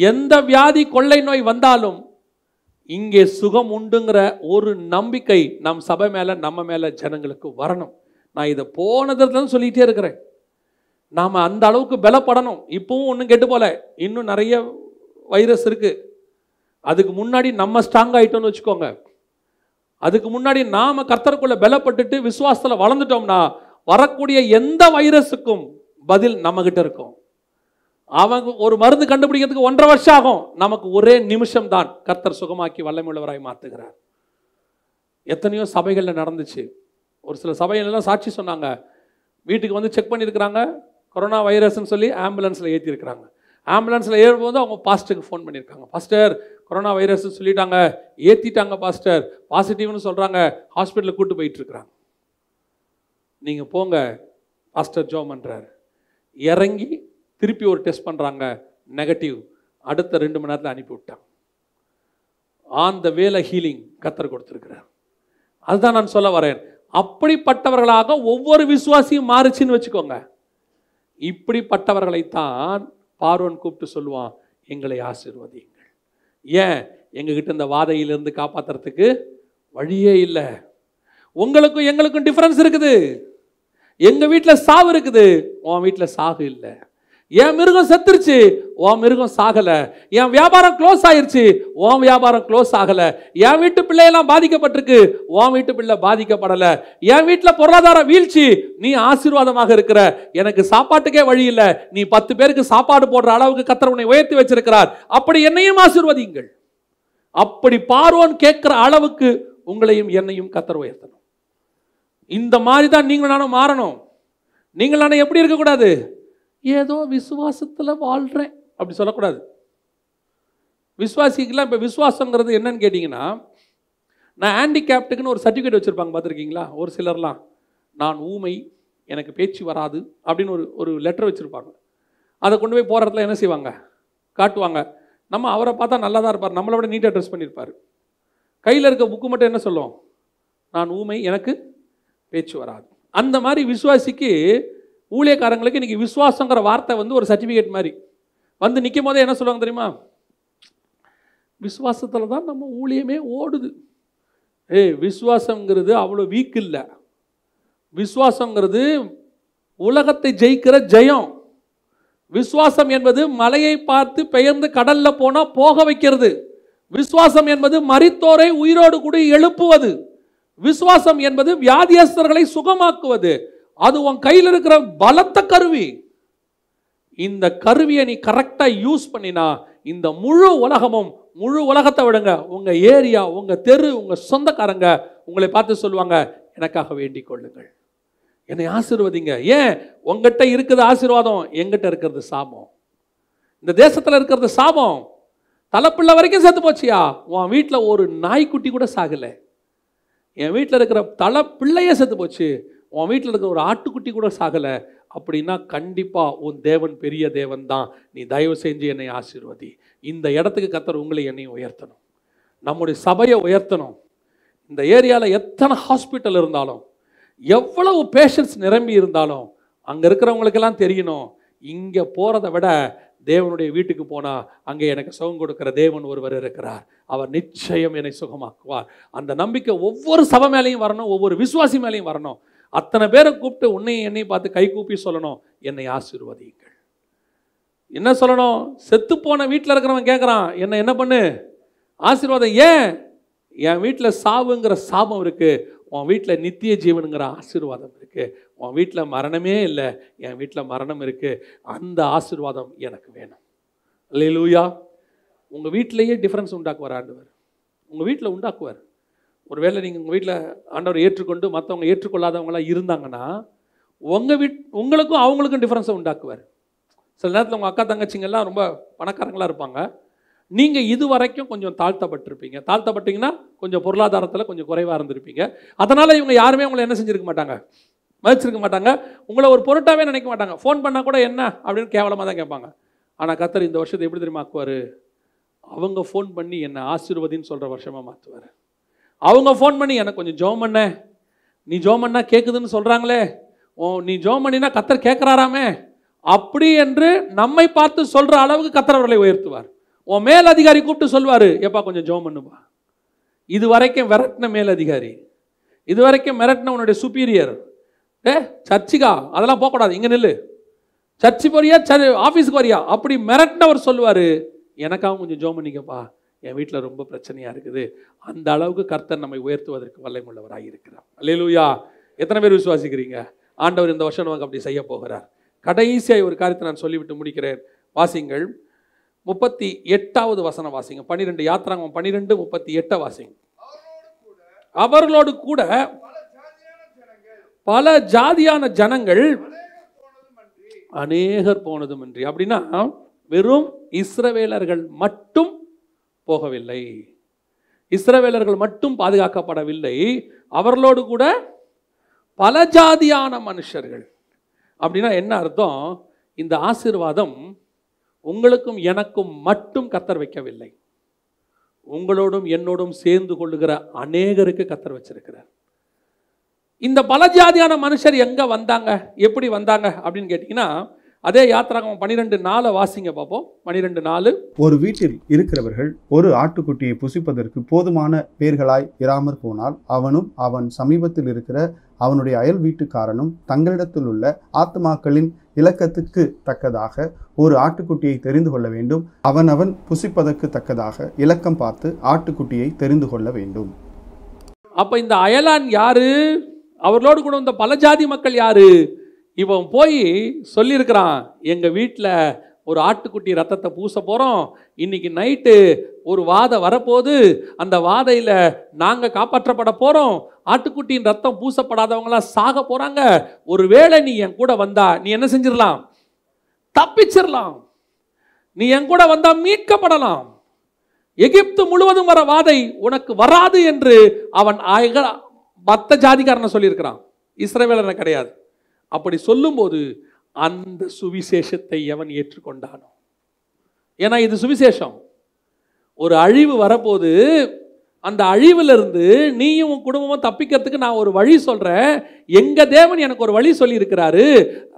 S1: எந்த வியாதி கொள்ளை நோய் வந்தாலும் இங்கே சுகம் உண்டுங்கிற ஒரு நம்பிக்கை நம் சபை மேலே நம்ம மேலே ஜனங்களுக்கு வரணும் நான் இதை போனதுல சொல்லிகிட்டே இருக்கிறேன் நாம் அந்த அளவுக்கு பலப்படணும் இப்போவும் ஒன்றும் கெட்டு போல இன்னும் நிறைய வைரஸ் இருக்குது அதுக்கு முன்னாடி நம்ம ஸ்ட்ராங் ஆகிட்டோம்னு வச்சுக்கோங்க அதுக்கு முன்னாடி நாம் கர்த்தருக்குள்ளே பலப்பட்டுட்டு விசுவாசத்தில் வளர்ந்துட்டோம்னா வரக்கூடிய எந்த வைரஸுக்கும் பதில் நம்மகிட்ட இருக்கும் அவங்க ஒரு மருந்து கண்டுபிடிக்கிறதுக்கு ஒன்றரை வருஷம் ஆகும் நமக்கு ஒரே நிமிஷம் தான் கர்த்தர் சுகமாக்கி வல்லமுள்ளவராய் மாற்றுகிறார் எத்தனையோ சபைகளில் நடந்துச்சு ஒரு சில சபைகள்லாம் சாட்சி சொன்னாங்க வீட்டுக்கு வந்து செக் பண்ணியிருக்கிறாங்க கொரோனா வைரஸ்ன்னு சொல்லி ஆம்புலன்ஸில் ஏற்றிருக்கிறாங்க ஆம்புலன்ஸில் ஏறும்போது அவங்க பாஸ்டருக்கு ஃபோன் பண்ணியிருக்காங்க பாஸ்டர் கொரோனா வைரஸ் சொல்லிட்டாங்க ஏற்றிட்டாங்க பாஸ்டர் பாசிட்டிவ்னு சொல்கிறாங்க ஹாஸ்பிட்டலில் கூட்டு போயிட்டுருக்குறாங்க நீங்கள் போங்க பாஸ்டர் ஜோ பண்ணுறாரு இறங்கி திருப்பி ஒரு டெஸ்ட் பண்ணுறாங்க நெகட்டிவ் அடுத்த ரெண்டு மணி நேரத்தில் அனுப்பிவிட்டான் ஆன் த வேல ஹீலிங் கத்தர் கொடுத்துருக்கிறார் அதுதான் நான் சொல்ல வரேன் அப்படிப்பட்டவர்களாக ஒவ்வொரு விசுவாசியும் மாறுச்சுன்னு வச்சுக்கோங்க இப்படிப்பட்டவர்களைத்தான் பார்வன் கூப்பிட்டு சொல்லுவான் எங்களை ஆசிர்வதிங்கள் ஏன் எங்ககிட்ட இந்த வாதையிலிருந்து காப்பாற்றுறதுக்கு வழியே இல்லை உங்களுக்கும் எங்களுக்கும் டிஃப்ரென்ஸ் இருக்குது எங்கள் வீட்டில் சாவு இருக்குது உன் வீட்டில் சாகு இல்லை என் மிருகம் செத்துருச்சு உன் மிருகம் சாகலை என் வியாபாரம் க்ளோஸ் ஆயிடுச்சு உன் வியாபாரம் க்ளோஸ் ஆகலை என் வீட்டு பிள்ளையெல்லாம் பாதிக்கப்பட்டிருக்கு உன் வீட்டு பிள்ளை பாதிக்கப்படலை என் வீட்டில் பொருளாதார வீழ்ச்சி நீ ஆசீர்வாதமாக இருக்கிற எனக்கு சாப்பாட்டுக்கே வழி இல்லை நீ பத்து பேருக்கு சாப்பாடு போடுற அளவுக்கு கத்தர் உன்னை உயர்த்தி வச்சிருக்கிறார் அப்படி என்னையும் ஆசீர்வதியுங்கள் அப்படி பார்வோன் கேட்குற அளவுக்கு உங்களையும் என்னையும் கத்திர உயர்த்தணும் இந்த மாதிரி தான் நீங்களும் நானும் மாறணும் நீங்கள் நானும் எப்படி இருக்கக்கூடாது ஏதோ விசுவாசத்தில் வாழ்கிறேன் அப்படி சொல்லக்கூடாது விஸ்வாசிக்கலாம் இப்போ விஸ்வாசங்கிறது என்னன்னு கேட்டிங்கன்னா நான் ஹேண்டிகேப்டுக்குன்னு ஒரு சர்டிஃபிகேட் வச்சுருப்பாங்க பார்த்துருக்கீங்களா ஒரு சிலர்லாம் நான் ஊமை எனக்கு பேச்சு வராது அப்படின்னு ஒரு ஒரு லெட்டர் வச்சுருப்பாங்க அதை கொண்டு போய் போகிற இடத்துல என்ன செய்வாங்க காட்டுவாங்க நம்ம அவரை பார்த்தா நல்லா தான் இருப்பார் நம்மளை விட நீட்டாக ட்ரெஸ் பண்ணியிருப்பார் கையில் இருக்க புக்கு மட்டும் என்ன சொல்லுவோம் நான் ஊமை எனக்கு பேச்சு வராது அந்த மாதிரி விசுவாசிக்கு ஊழியக்காரங்களுக்கு இன்றைக்கி விசுவாசங்கிற வார்த்தை வந்து ஒரு சர்டிஃபிகேட் மாதிரி வந்து நிற்கும் போதே என்ன சொல்லுவாங்க தெரியுமா விசுவாசத்தில் தான் நம்ம ஊழியமே ஓடுது ஏய் விஸ்வாசங்கிறது அவ்வளோ வீக் இல்லை விஸ்வாசங்கிறது உலகத்தை ஜெயிக்கிற ஜெயம் விஸ்வாசம் என்பது மலையை பார்த்து பெயர்ந்து கடலில் போனால் போக வைக்கிறது விஸ்வாசம் என்பது மரித்தோரை உயிரோடு கூட எழுப்புவது விஸ்வாசம் என்பது வியாதியஸ்தர்களை சுகமாக்குவது அது உன் கையில் இருக்கிற பலத்த கருவி இந்த கருவியை நீ கரெக்டாக யூஸ் பண்ணினா இந்த முழு உலகமும் முழு உலகத்தை விடுங்க உங்கள் ஏரியா உங்கள் தெரு உங்கள் சொந்தக்காரங்க உங்களை பார்த்து சொல்லுவாங்க எனக்காக வேண்டிக் கொள்ளுங்கள் என்னை ஆசீர்வதிங்க ஏன் உங்ககிட்ட இருக்கிறது ஆசீர்வாதம் எங்கிட்ட இருக்கிறது சாபம் இந்த தேசத்தில் இருக்கிறது சாபம் தலைப்பிள்ளை வரைக்கும் சேர்த்து போச்சியா உன் வீட்டில் ஒரு நாய்க்குட்டி கூட சாகலை என் வீட்டில் இருக்கிற தலைப்பிள்ளையே செத்து போச்சு உன் வீட்டில் இருக்கிற ஒரு ஆட்டுக்குட்டி கூட சாகலை அப்படின்னா கண்டிப்பாக உன் தேவன் பெரிய தேவன் தான் நீ தயவு செஞ்சு என்னை ஆசீர்வதி இந்த இடத்துக்கு கத்தர் உங்களை என்னையும் உயர்த்தணும் நம்முடைய சபையை உயர்த்தணும் இந்த ஏரியாவில் எத்தனை ஹாஸ்பிட்டல் இருந்தாலும் எவ்வளவு பேஷண்ட்ஸ் நிரம்பி இருந்தாலும் அங்கே இருக்கிறவங்களுக்கெல்லாம் தெரியணும் இங்கே போகிறத விட தேவனுடைய வீட்டுக்கு போனால் அங்கே எனக்கு சுகம் கொடுக்குற தேவன் ஒருவர் இருக்கிறார் அவர் நிச்சயம் என்னை சுகமாக்குவார் அந்த நம்பிக்கை ஒவ்வொரு சபை மேலேயும் வரணும் ஒவ்வொரு விசுவாசி மேலேயும் வரணும் அத்தனை பேரை கூப்பிட்டு உன்னையும் என்னையும் பார்த்து கை கூப்பி சொல்லணும் என்னை ஆசீர்வதியுங்கள் என்ன சொல்லணும் செத்து போன வீட்டில் இருக்கிறவன் கேட்குறான் என்ன என்ன பண்ணு ஆசீர்வாதம் ஏன் என் வீட்டில் சாவுங்கிற சாபம் இருக்குது உன் வீட்டில் நித்திய ஜீவனுங்கிற ஆசீர்வாதம் இருக்குது உன் வீட்டில் மரணமே இல்லை என் வீட்டில் மரணம் இருக்குது அந்த ஆசீர்வாதம் எனக்கு வேணும் இல்லை லூயா உங்கள் வீட்டிலையே டிஃப்ரென்ஸ் உண்டாக்குவார் ஆண்டவர் உங்கள் வீட்டில் உண்டாக்குவார் ஒருவேளை நீங்கள் உங்கள் வீட்டில் ஆண்டவர் ஏற்றுக்கொண்டு மற்றவங்க ஏற்றுக்கொள்ளாதவங்களாம் இருந்தாங்கன்னா உங்கள் வீட் உங்களுக்கும் அவங்களுக்கும் டிஃப்ரென்ஸை உண்டாக்குவார் சில நேரத்தில் உங்கள் அக்கா தங்கச்சிங்கெல்லாம் ரொம்ப பணக்காரங்களாக இருப்பாங்க நீங்கள் இது வரைக்கும் கொஞ்சம் தாழ்த்தப்பட்டிருப்பீங்க தாழ்த்தப்பட்டீங்கன்னா கொஞ்சம் பொருளாதாரத்தில் கொஞ்சம் குறைவாக இருந்திருப்பீங்க அதனால் இவங்க யாருமே உங்களை என்ன செஞ்சுருக்க மாட்டாங்க மதிச்சிருக்க மாட்டாங்க உங்களை ஒரு பொருட்டாகவே நினைக்க மாட்டாங்க ஃபோன் பண்ணால் கூட என்ன அப்படின்னு கேவலமாக தான் கேட்பாங்க ஆனால் கத்தர் இந்த வருஷத்தை எப்படி தெரியுமா ஆக்குவார் அவங்க ஃபோன் பண்ணி என்னை ஆசீர்வதின்னு சொல்கிற வருஷமாக மாற்றுவார் அவங்க ஃபோன் பண்ணி எனக்கு கொஞ்சம் ஜோம் பண்ண நீ ஜோம் பண்ணால் கேட்குதுன்னு சொல்கிறாங்களே ஓ நீ ஜோம் பண்ணினா கத்தர் கேட்குறாராமே அப்படி என்று நம்மை பார்த்து சொல்கிற அளவுக்கு அவர்களை உயர்த்துவார் உன் மேல் அதிகாரி கூப்பிட்டு சொல்வார் எப்பா கொஞ்சம் ஜோம் பண்ணுப்பா இது வரைக்கும் விரட்டின மேல் அதிகாரி இது வரைக்கும் மிரட்டின உன்னுடைய சுப்பீரியர் ஏ சர்ச்சிக்கா அதெல்லாம் போகக்கூடாது இங்கே நில்லு சர்ச்சு போறியா சர் ஆஃபீஸுக்கு வரியா அப்படி மிரட்டினவர் சொல்லுவார் எனக்காக கொஞ்சம் ஜோம் பண்ணிக்கப்பா என் வீட்டில் ரொம்ப பிரச்சனையாக இருக்குது அந்த அளவுக்கு கர்த்தர் நம்மை உயர்த்துவதற்கு வல்லமுள்ளவராக இருக்கிறார் அல்லேலூயா எத்தனை பேர் விசுவாசிக்கிறீங்க ஆண்டவர் இந்த வருஷம் நமக்கு அப்படி செய்ய போகிறார் கடைசியாக ஒரு காரியத்தை நான் சொல்லிவிட்டு முடிக்கிறேன் வாசிங்கள் முப்பத்தி எட்டாவது வசனம் வாசிங்க பன்னிரெண்டு யாத்திராங்கம் பன்னிரெண்டு முப்பத்தி எட்டை வாசிங்க அவர்களோடு கூட பல ஜாதியான ஜனங்கள் அநேகர் போனதுமின்றி அப்படின்னா வெறும் இஸ்ரவேலர்கள் மட்டும் போகவில்லை இஸ்ரவேலர்கள் மட்டும் பாதுகாக்கப்படவில்லை அவர்களோடு கூட பல ஜாதியான மனுஷர்கள் அப்படின்னா என்ன அர்த்தம் இந்த ஆசீர்வாதம் உங்களுக்கும் எனக்கும் மட்டும் கத்தர் வைக்கவில்லை உங்களோடும் என்னோடும் சேர்ந்து கொள்ளுகிற அநேகருக்கு கத்தர் வச்சிருக்கிறார் இந்த பல ஜாதியான மனுஷர் எங்கே வந்தாங்க எப்படி வந்தாங்க அப்படின்னு கேட்டிங்கன்னா அதே யாத்திராகம் பனிரெண்டு நாளை வாசிங்க பார்ப்போம் பனிரெண்டு நாலு
S2: ஒரு வீட்டில் இருக்கிறவர்கள் ஒரு ஆட்டுக்குட்டியை புசிப்பதற்கு போதுமான பேர்களாய் இராமற் போனால் அவனும் அவன் சமீபத்தில் இருக்கிற அவனுடைய அயல் வீட்டுக்காரனும் தங்களிடத்தில் உள்ள ஆத்மாக்களின் இலக்கத்துக்கு தக்கதாக ஒரு ஆட்டுக்குட்டியை தெரிந்து கொள்ள வேண்டும் அவன் அவன் புசிப்பதற்கு தக்கதாக இலக்கம் பார்த்து ஆட்டுக்குட்டியை தெரிந்து கொள்ள வேண்டும்
S1: அப்ப இந்த அயலான் யாரு அவர்களோடு கூட வந்த பல ஜாதி மக்கள் யாரு இவன் போய் சொல்லியிருக்கிறான் எங்கள் வீட்டில் ஒரு ஆட்டுக்குட்டி ரத்தத்தை பூச போகிறோம் இன்றைக்கி நைட்டு ஒரு வாதை வரப்போது அந்த வாதையில் நாங்கள் காப்பாற்றப்பட போகிறோம் ஆட்டுக்குட்டியின் ரத்தம் பூசப்படாதவங்களாம் சாக போகிறாங்க ஒரு வேளை நீ என் கூட வந்தா நீ என்ன செஞ்சிடலாம் தப்பிச்சிடலாம் நீ என் கூட வந்தால் மீட்கப்படலாம் எகிப்து முழுவதும் வர வாதை உனக்கு வராது என்று அவன் மற்ற ஜாதிக்காரனை சொல்லியிருக்கிறான் இஸ்ரேவேலனை கிடையாது அப்படி சொல்லும்போது அந்த சுவிசேஷத்தை எவன் ஏற்றுக்கொண்டானோ ஏன்னா இது சுவிசேஷம் ஒரு அழிவு வரப்போது அந்த இருந்து நீயும் உன் குடும்பமும் தப்பிக்கிறதுக்கு நான் ஒரு வழி சொல்கிறேன் எங்கள் தேவன் எனக்கு ஒரு வழி சொல்லியிருக்கிறாரு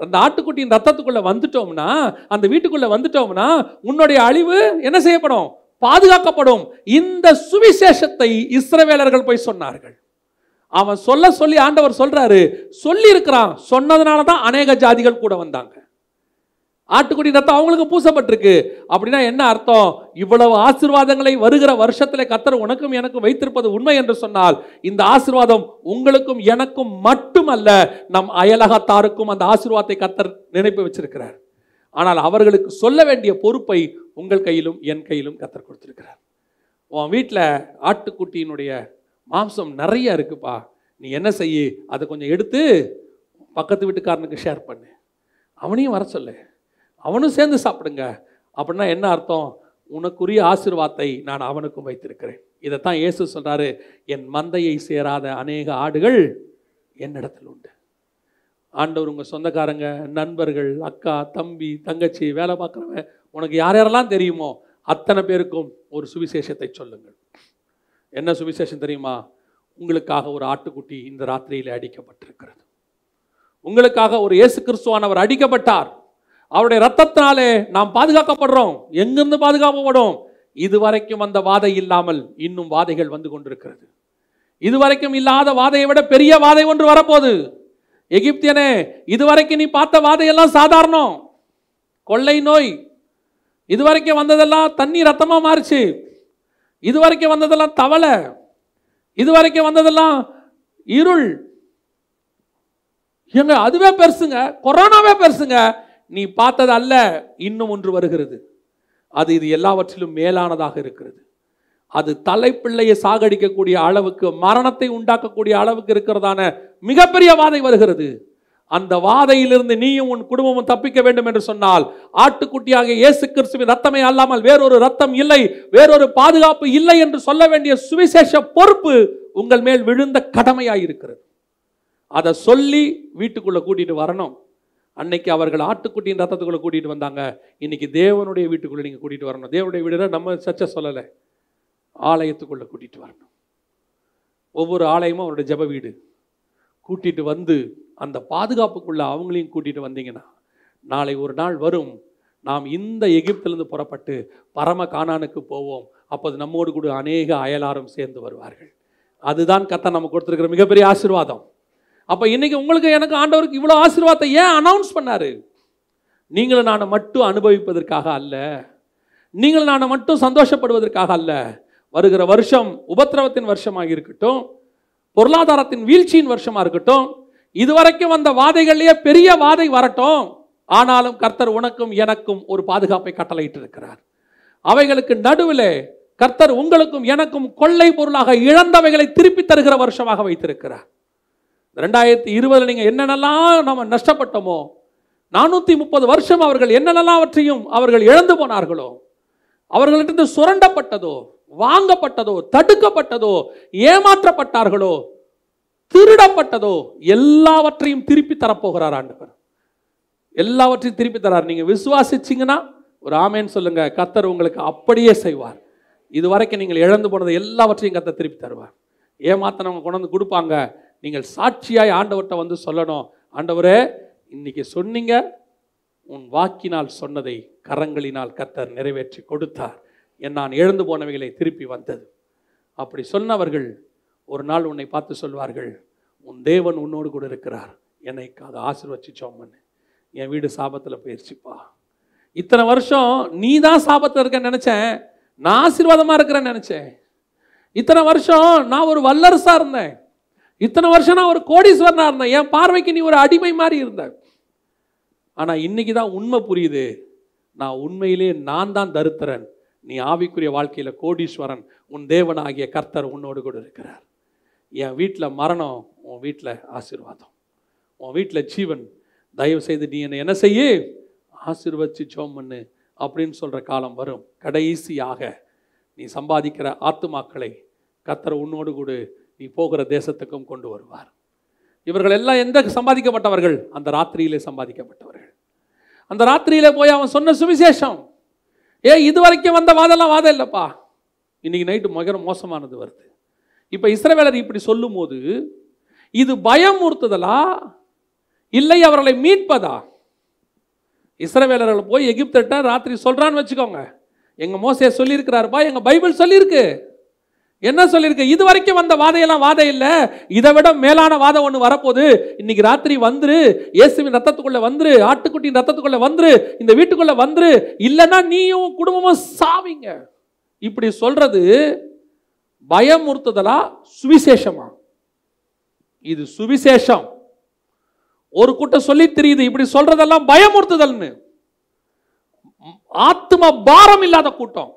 S1: அந்த ஆட்டுக்குட்டியின் ரத்தத்துக்குள்ளே வந்துட்டோம்னா அந்த வீட்டுக்குள்ளே வந்துட்டோம்னா உன்னுடைய அழிவு என்ன செய்யப்படும் பாதுகாக்கப்படும் இந்த சுவிசேஷத்தை இஸ்ரவேலர்கள் போய் சொன்னார்கள் அவன் சொல்ல சொல்லி ஆண்டவர் சொல்கிறாரு சொல்லி இருக்கிறான் சொன்னதுனால தான் அநேக ஜாதிகள் கூட வந்தாங்க ஆட்டுக்குடி ரத்தம் அவங்களுக்கு பூசப்பட்டிருக்கு அப்படின்னா என்ன அர்த்தம் இவ்வளவு ஆசிர்வாதங்களை வருகிற வருஷத்தில் கத்தர் உனக்கும் எனக்கும் வைத்திருப்பது உண்மை என்று சொன்னால் இந்த ஆசிர்வாதம் உங்களுக்கும் எனக்கும் மட்டுமல்ல நம் அயலகத்தாருக்கும் அந்த ஆசிர்வாதத்தை கத்தர் நினைப்பு வச்சிருக்கிறார் ஆனால் அவர்களுக்கு சொல்ல வேண்டிய பொறுப்பை உங்கள் கையிலும் என் கையிலும் கத்தர் கொடுத்திருக்கிறார் உன் வீட்டில் ஆட்டுக்குட்டியினுடைய மாம்சம் நிறைய இருக்குப்பா நீ என்ன செய்ய அதை கொஞ்சம் எடுத்து பக்கத்து வீட்டுக்காரனுக்கு ஷேர் பண்ணு அவனையும் வர சொல்லு அவனும் சேர்ந்து சாப்பிடுங்க அப்படின்னா என்ன அர்த்தம் உனக்குரிய ஆசிர்வாத்தை நான் அவனுக்கும் வைத்திருக்கிறேன் இதைத்தான் இயேசு சொல்கிறாரு என் மந்தையை சேராத அநேக ஆடுகள் என்னிடத்தில் உண்டு ஆண்டவர் உங்கள் சொந்தக்காரங்க நண்பர்கள் அக்கா தம்பி தங்கச்சி வேலை பார்க்குறவங்க உனக்கு யார் யாரெல்லாம் தெரியுமோ அத்தனை பேருக்கும் ஒரு சுவிசேஷத்தை சொல்லுங்கள் என்ன சுவிசேஷம் தெரியுமா உங்களுக்காக ஒரு ஆட்டுக்குட்டி இந்த ராத்திரியில் அடிக்கப்பட்டிருக்கிறது உங்களுக்காக ஒரு இயேசு கிறிஸ்துவானவர் அடிக்கப்பட்டார் அவருடைய ரத்தத்தினாலே நாம் பாதுகாக்கப்படுறோம் எங்கிருந்து பாதுகாக்கப்படும் இதுவரைக்கும் அந்த வாதை இல்லாமல் இன்னும் வாதைகள் வந்து கொண்டிருக்கிறது இதுவரைக்கும் இல்லாத வாதையை விட பெரிய வாதை ஒன்று வரப்போகுது எகிப்தியனே இதுவரைக்கும் நீ பார்த்த வாதையெல்லாம் சாதாரணம் கொள்ளை நோய் இதுவரைக்கும் வந்ததெல்லாம் தண்ணி ரத்தமாக மாறிச்சு இது வரைக்கும் வந்ததெல்லாம் தவளை இது வரைக்கும் வந்ததெல்லாம் இருள் எங்க அதுவே பெருசுங்க கொரோனாவே பெருசுங்க நீ பார்த்தது அல்ல இன்னும் ஒன்று வருகிறது அது இது எல்லாவற்றிலும் மேலானதாக இருக்கிறது அது தலைப்பிள்ளையை சாகடிக்கக்கூடிய அளவுக்கு மரணத்தை உண்டாக்கக்கூடிய அளவுக்கு இருக்கிறதான மிகப்பெரிய வாதை வருகிறது அந்த வாதையிலிருந்து நீயும் உன் குடும்பமும் தப்பிக்க வேண்டும் என்று சொன்னால் ஆட்டுக்குட்டியாக இயேசு கிறிஸ்துவின் ரத்தமே அல்லாமல் வேறொரு ரத்தம் இல்லை வேறொரு பாதுகாப்பு இல்லை என்று சொல்ல வேண்டிய சுவிசேஷ பொறுப்பு உங்கள் மேல் விழுந்த கடமையாக இருக்கிறது அதை சொல்லி வீட்டுக்குள்ளே கூட்டிகிட்டு வரணும் அன்னைக்கு அவர்கள் ஆட்டுக்குட்டியின் ரத்தத்துக்குள்ளே கூட்டிகிட்டு வந்தாங்க இன்னைக்கு தேவனுடைய வீட்டுக்குள்ளே நீங்கள் கூட்டிகிட்டு வரணும் தேவனுடைய வீடு நம்ம சர்ச்சை சொல்லலை ஆலயத்துக்குள்ளே கூட்டிகிட்டு வரணும் ஒவ்வொரு ஆலயமும் அவருடைய ஜப வீடு கூட்டிகிட்டு வந்து அந்த பாதுகாப்புக்குள்ளே அவங்களையும் கூட்டிகிட்டு வந்தீங்கன்னா நாளை ஒரு நாள் வரும் நாம் இந்த எகிப்திலிருந்து புறப்பட்டு பரம காணானுக்கு போவோம் அப்போது நம்மோடு கூட அநேக அயலாரும் சேர்ந்து வருவார்கள் அதுதான் கத்தை நம்ம கொடுத்துருக்கிற மிகப்பெரிய ஆசீர்வாதம் அப்போ இன்றைக்கி உங்களுக்கு எனக்கு ஆண்டவருக்கு இவ்வளோ ஆசீர்வாதத்தை ஏன் அனௌன்ஸ் பண்ணார் நீங்களும் நான் மட்டும் அனுபவிப்பதற்காக அல்ல நீங்களும் நான் மட்டும் சந்தோஷப்படுவதற்காக அல்ல வருகிற வருஷம் உபத்திரவத்தின் வருஷமாக இருக்கட்டும் பொருளாதாரத்தின் வீழ்ச்சியின் வருஷமாக இருக்கட்டும் இதுவரைக்கும் வந்த வாதைகள்லேயே பெரிய வாதை வரட்டும் ஆனாலும் கர்த்தர் உனக்கும் எனக்கும் ஒரு பாதுகாப்பை கட்டளையிட்டு இருக்கிறார் அவைகளுக்கு நடுவில் கர்த்தர் உங்களுக்கும் எனக்கும் கொள்ளை பொருளாக இழந்தவைகளை திருப்பி தருகிற வருஷமாக வைத்திருக்கிறார் ரெண்டாயிரத்தி இருபதில் நீங்கள் என்னென்னலாம் நம்ம நஷ்டப்பட்டோமோ நானூற்றி முப்பது வருஷம் அவர்கள் என்னென்னலாம் அவற்றையும் அவர்கள் இழந்து போனார்களோ அவர்களிடத்து சுரண்டப்பட்டதோ வாங்கப்பட்டதோ தடுக்கப்பட்டதோ ஏமாற்றப்பட்டார்களோ திருடப்பட்டதோ எல்லாவற்றையும் திருப்பி தரப்போகிறார் ஆண்டவர் எல்லாவற்றையும் திருப்பி தரார் நீங்கள் விசுவாசிச்சிங்கன்னா ஒரு ஆமேன்னு சொல்லுங்கள் கத்தர் உங்களுக்கு அப்படியே செய்வார் இது வரைக்கும் நீங்கள் இழந்து போனது எல்லாவற்றையும் கத்தர் திருப்பி தருவார் ஏமாத்தனவங்க கொண்டு வந்து கொடுப்பாங்க நீங்கள் சாட்சியாய் ஆண்டவர்கிட்ட வந்து சொல்லணும் ஆண்டவரே இன்னைக்கு சொன்னீங்க உன் வாக்கினால் சொன்னதை கரங்களினால் கத்தர் நிறைவேற்றி கொடுத்தார் என் நான் இழந்து போனவைகளை திருப்பி வந்தது அப்படி சொன்னவர்கள் ஒரு நாள் உன்னை பார்த்து சொல்வார்கள் உன் தேவன் உன்னோடு கூட இருக்கிறார் என்னை அதை ஆசிர்வச்சிச்சோம் பண்ணு என் வீடு சாபத்தில் போயிடுச்சுப்பா இத்தனை வருஷம் நீ தான் சாபத்தில் இருக்கேன்னு நினச்சேன் நான் ஆசீர்வாதமாக இருக்கிறேன்னு நினச்சேன் இத்தனை வருஷம் நான் ஒரு வல்லரசாக இருந்தேன் இத்தனை வருஷம் நான் ஒரு கோடீஸ்வரனாக இருந்தேன் என் பார்வைக்கு நீ ஒரு அடிமை மாதிரி இருந்த ஆனால் இன்னைக்கு தான் உண்மை புரியுது நான் உண்மையிலே நான் தான் தருத்திரன் நீ ஆவிக்குரிய வாழ்க்கையில் கோடீஸ்வரன் உன் தேவனாகிய கர்த்தர் உன்னோடு கூட இருக்கிறார் என் வீட்டில் மரணம் உன் வீட்டில் ஆசீர்வாதம் உன் வீட்டில் ஜீவன் தயவு செய்து நீ என்னை என்ன செய்ய ஆசீர்வச்சு ஜோம்னு அப்படின்னு சொல்கிற காலம் வரும் கடைசியாக நீ சம்பாதிக்கிற ஆத்துமாக்களை கத்துற உன்னோடு கூட நீ போகிற தேசத்துக்கும் கொண்டு வருவார் இவர்கள் எல்லாம் எந்த சம்பாதிக்கப்பட்டவர்கள் அந்த ராத்திரியிலே சம்பாதிக்கப்பட்டவர்கள் அந்த ராத்திரியிலே போய் அவன் சொன்ன சுவிசேஷம் ஏ இது வரைக்கும் வந்த வாதெல்லாம் வாதம் இல்லைப்பா இன்றைக்கி நைட்டு மிக மோசமானது வருது இப்போ இஸ்ரவேலர் இப்படி சொல்லும்போது இது பயமுறுத்துதலா இல்லை அவர்களை மீட்பதா இஸ்ரவேலர்கள் போய் எகிப்திட்ட ராத்திரி சொல்கிறான்னு வச்சுக்கோங்க எங்கள் மோசையை சொல்லியிருக்கிறாருப்பா எங்கள் பைபிள் சொல்லியிருக்கு என்ன சொல்லியிருக்கு இது வரைக்கும் வந்த வாதையெல்லாம் வாதை இல்லை இதை விட மேலான வாதம் ஒன்று வரப்போகுது இன்னைக்கு ராத்திரி வந்துரு இயேசுவின் ரத்தத்துக்குள்ளே வந்துரு ஆட்டுக்குட்டியின் ரத்தத்துக்குள்ளே வந்துரு இந்த வீட்டுக்குள்ளே வந்துரு இல்லைன்னா நீயும் குடும்பமும் சாவிங்க இப்படி சொல்கிறது பயமுறுத்துதலா சுவிசேஷமா இது சுவிசேஷம் ஒரு கூட்டம் சொல்லி தெரியுது இப்படி சொல்றதெல்லாம் பயமுறுத்துதல்னு ஆத்ம பாரம் இல்லாத கூட்டம்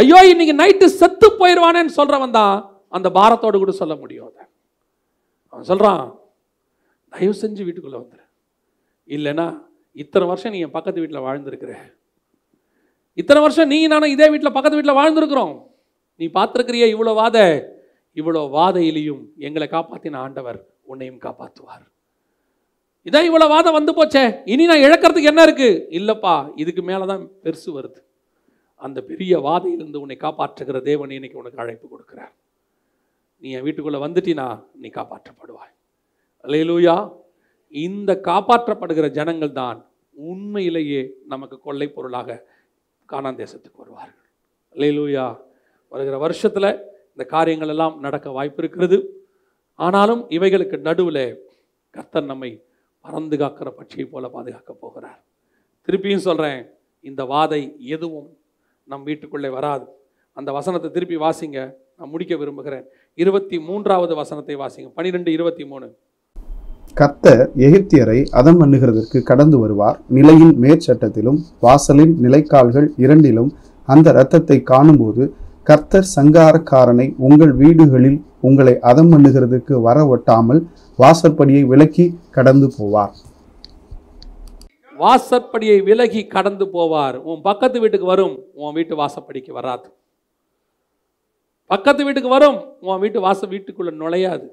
S1: ஐயோ இன்னைக்கு நைட்டு செத்து போயிடுவானேன்னு சொல்றவன் தான் அந்த பாரத்தோடு கூட சொல்ல முடியும் அதை அவன் சொல்கிறான் தயவு செஞ்சு வீட்டுக்குள்ளே வந்துரு இல்லைன்னா இத்தனை வருஷம் நீ என் பக்கத்து வீட்டில் வாழ்ந்துருக்குற இத்தனை வருஷம் நீ நானும் இதே வீட்டில் பக்கத்து வீட்டில் வாழ்ந்துருக்குறோம் நீ பார்த்துருக்கிறிய இவ்வளோ வாத இவ்வளோ வாதையிலையும் எங்களை காப்பாற்றின ஆண்டவர் உன்னையும் காப்பாற்றுவார் இதான் இவ்வளோ வாதம் வந்து போச்சே இனி நான் இழக்கிறதுக்கு என்ன இருக்குது இல்லைப்பா இதுக்கு மேலே தான் பெருசு வருது அந்த பெரிய வாதையிலிருந்து உன்னை காப்பாற்றுகிற தேவன் இன்னைக்கு உனக்கு அழைப்பு கொடுக்குறார் நீ என் வீட்டுக்குள்ளே வந்துட்டினா நீ காப்பாற்றப்படுவாய் அலையலூயா இந்த காப்பாற்றப்படுகிற ஜனங்கள் தான் உண்மையிலேயே நமக்கு கொள்ளை பொருளாக காணாந்தேசத்துக்கு வருவார்கள் அலையலூயா வருகிற வருஷத்தில் இந்த காரியங்கள் எல்லாம் நடக்க வாய்ப்பு இருக்கிறது ஆனாலும் இவைகளுக்கு நடுவில் கர்த்தர் நம்மை பறந்து காக்கிற பட்சியை போல பாதுகாக்க போகிறார் திருப்பியும் சொல்கிறேன் இந்த வாதை எதுவும் நம் வீட்டுக்குள்ளே வராது அந்த வசனத்தை திருப்பி வாசிங்க நான் முடிக்க விரும்புகிறேன் இருபத்தி மூன்றாவது வசனத்தை வாசிங்க பனிரெண்டு இருபத்தி மூணு
S2: கத்த எகிப்தியரை அதம் பண்ணுகிறதற்கு கடந்து வருவார் நிலையின் மேற்சட்டத்திலும் வாசலின் நிலைக்கால்கள் இரண்டிலும் அந்த இரத்தத்தை காணும்போது கர்த்தர் சங்காரக்காரனை உங்கள் வீடுகளில் உங்களை அதம் பண்ணுகிறதுக்கு வர ஒட்டாமல் வாசற்படியை விலக்கி கடந்து போவார்
S1: வாசற்படியை விலகி கடந்து போவார் உன் பக்கத்து வீட்டுக்கு வரும் உன் வீட்டு வாசப்படிக்கு வராது பக்கத்து வீட்டுக்கு வரும் உன் வீட்டு வாச வீட்டுக்குள்ளே நுழையாது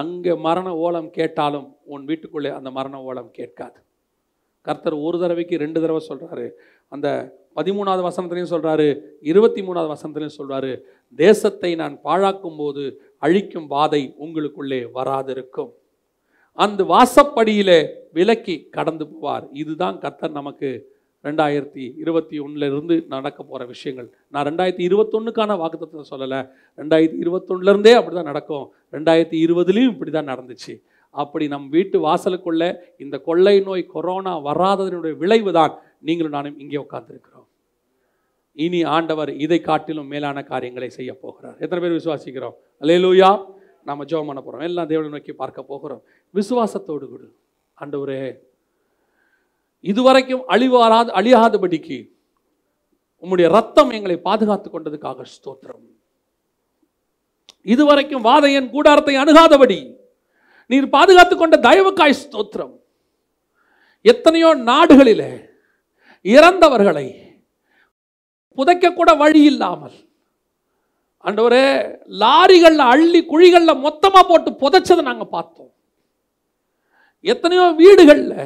S1: அங்கே மரண ஓலம் கேட்டாலும் உன் வீட்டுக்குள்ளே அந்த மரண ஓலம் கேட்காது கர்த்தர் ஒரு தடவைக்கு ரெண்டு தடவை சொல்கிறாரு அந்த பதிமூணாவது வசனத்துலையும் சொல்கிறாரு இருபத்தி மூணாவது வசனத்துலையும் சொல்கிறாரு தேசத்தை நான் பாழாக்கும் போது அழிக்கும் வாதை உங்களுக்குள்ளே வராதிருக்கும் அந்த வாசப்படியிலே விலக்கி கடந்து போவார் இதுதான் கத்தர் நமக்கு ரெண்டாயிரத்தி இருபத்தி ஒன்றுலேருந்து நடக்க போகிற விஷயங்கள் நான் ரெண்டாயிரத்தி இருபத்தொன்னுக்கான வாக்குத்தத்தை சொல்லலை ரெண்டாயிரத்தி இருபத்தொன்னுலேருந்தே அப்படி தான் நடக்கும் ரெண்டாயிரத்தி இருபதுலேயும் இப்படி தான் நடந்துச்சு அப்படி நம் வீட்டு வாசலுக்குள்ளே இந்த கொள்ளை நோய் கொரோனா வராததனுடைய விளைவு தான் நீங்களும் நானும் இங்கே உட்காந்துருக்கோம் இனி ஆண்டவர் இதை காட்டிலும் மேலான காரியங்களை செய்ய போகிறார் எத்தனை பேர் விசுவாசிக்கிறோம் அலையலூயா நம்ம ஜோம் பண்ண போகிறோம் எல்லாம் தேவனை நோக்கி பார்க்க போகிறோம் விசுவாசத்தோடு கொடு ஆண்டவரே இதுவரைக்கும் அழிவாராது அழியாதபடிக்கு உம்முடைய ரத்தம் எங்களை பாதுகாத்து கொண்டதுக்காக ஸ்தோத்திரம் இதுவரைக்கும் வாத என் கூடாரத்தை அணுகாதபடி நீர் பாதுகாத்து கொண்ட தயவுக்காய் ஸ்தோத்திரம் எத்தனையோ நாடுகளிலே இறந்தவர்களை புதைக்கக்கூட வழி இல்லாமல் ஆண்டவரே லாரிகளில் அள்ளி குழிகளில் மொத்தமாக போட்டு புதைச்சதை நாங்கள் பார்த்தோம் எத்தனையோ வீடுகளில்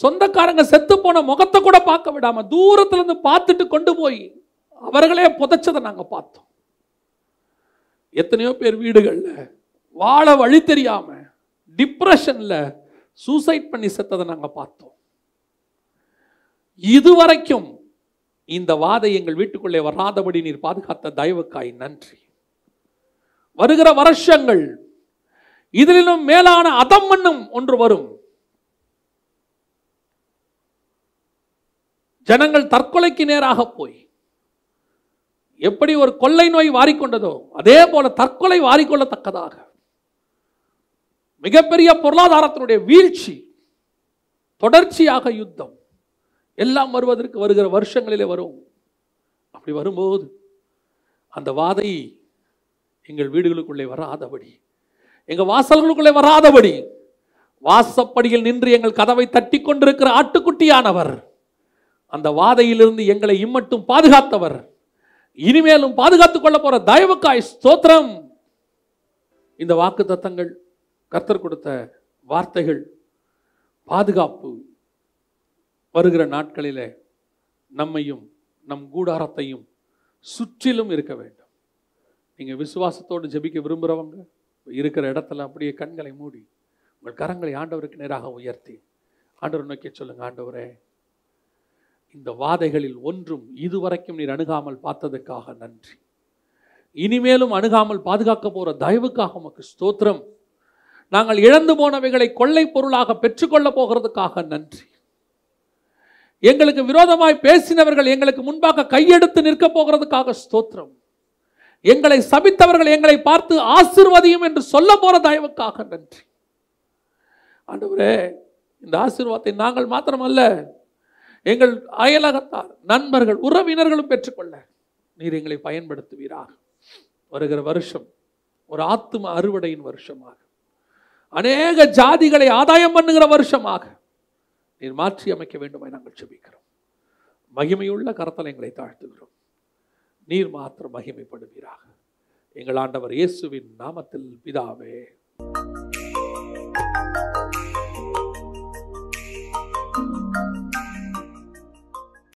S1: சொந்தக்காரங்க செத்து போன முகத்தை கூட பார்க்க விடாமல் தூரத்துலேருந்து பார்த்துட்டு கொண்டு போய் அவர்களே புதைச்சதை நாங்கள் பார்த்தோம் எத்தனையோ பேர் வீடுகளில் வாழ வழி தெரியாமல் டிப்ரெஷனில் சூசைட் பண்ணி செத்ததை நாங்கள் பார்த்தோம் இதுவரைக்கும் இந்த வாதை எங்கள் வீட்டுக்குள்ளே வராதபடி நீர் பாதுகாத்த தயவுக்காய் நன்றி வருகிற வருஷங்கள் இதிலும் மேலான அதம் மண்ணும் ஒன்று வரும் ஜனங்கள் தற்கொலைக்கு நேராக போய் எப்படி ஒரு கொள்ளை நோய் வாரிக்கொண்டதோ அதே போல தற்கொலை வாரிக்கொள்ளத்தக்கதாக மிகப்பெரிய பொருளாதாரத்தினுடைய வீழ்ச்சி தொடர்ச்சியாக யுத்தம் எல்லாம் வருவதற்கு வருகிற வருஷங்களிலே வரும் அப்படி வரும்போது அந்த வாதை எங்கள் வீடுகளுக்குள்ளே வராதபடி எங்கள் வாசல்களுக்குள்ளே வராதபடி வாசப்படியில் நின்று எங்கள் கதவை தட்டி கொண்டிருக்கிற ஆட்டுக்குட்டியானவர் அந்த வாதையிலிருந்து எங்களை இம்மட்டும் பாதுகாத்தவர் இனிமேலும் பாதுகாத்துக் கொள்ள போற தயவுக்காய் ஸ்தோத்திரம் இந்த வாக்கு தத்தங்கள் கர்த்தர் கொடுத்த வார்த்தைகள் பாதுகாப்பு வருகிற நாட்களில் நம்மையும் நம் கூடாரத்தையும் சுற்றிலும் இருக்க வேண்டும் நீங்கள் விசுவாசத்தோடு ஜெபிக்க விரும்புகிறவங்க இருக்கிற இடத்துல அப்படியே கண்களை மூடி உங்கள் கரங்களை ஆண்டவருக்கு நேராக உயர்த்தி ஆண்டவர் நோக்கி சொல்லுங்கள் ஆண்டவரே இந்த வாதைகளில் ஒன்றும் இதுவரைக்கும் நீர் அணுகாமல் பார்த்ததுக்காக நன்றி இனிமேலும் அணுகாமல் பாதுகாக்க போகிற தயவுக்காக உமக்கு ஸ்தோத்திரம் நாங்கள் இழந்து போனவைகளை கொள்ளை பொருளாக பெற்றுக்கொள்ள போகிறதுக்காக நன்றி எங்களுக்கு விரோதமாய் பேசினவர்கள் எங்களுக்கு முன்பாக கையெடுத்து நிற்க போகிறதுக்காக ஸ்தோத்திரம் எங்களை சபித்தவர்கள் எங்களை பார்த்து ஆசிர்வதியும் என்று சொல்ல போற தயவுக்காக நன்றி ஆண்டவரே இந்த ஆசீர்வாதத்தை நாங்கள் மாத்திரமல்ல எங்கள் அயலகத்தார் நண்பர்கள் உறவினர்களும் பெற்றுக்கொள்ள நீர் எங்களை பயன்படுத்துவீராக வருகிற வருஷம் ஒரு ஆத்ம அறுவடையின் வருஷமாக அநேக ஜாதிகளை ஆதாயம் பண்ணுகிற வருஷமாக நீர் மாற்றி அமைக்க வேண்டுமாய் நாங்கள் செபிக்கிறோம் மகிமையுள்ள கரத்தில் எங்களை தாழ்த்துகிறோம் நீர் மாத்திரம் மகிமைப்படுவீராக எங்கள் ஆண்டவர் இயேசுவின் நாமத்தில் பிதாவே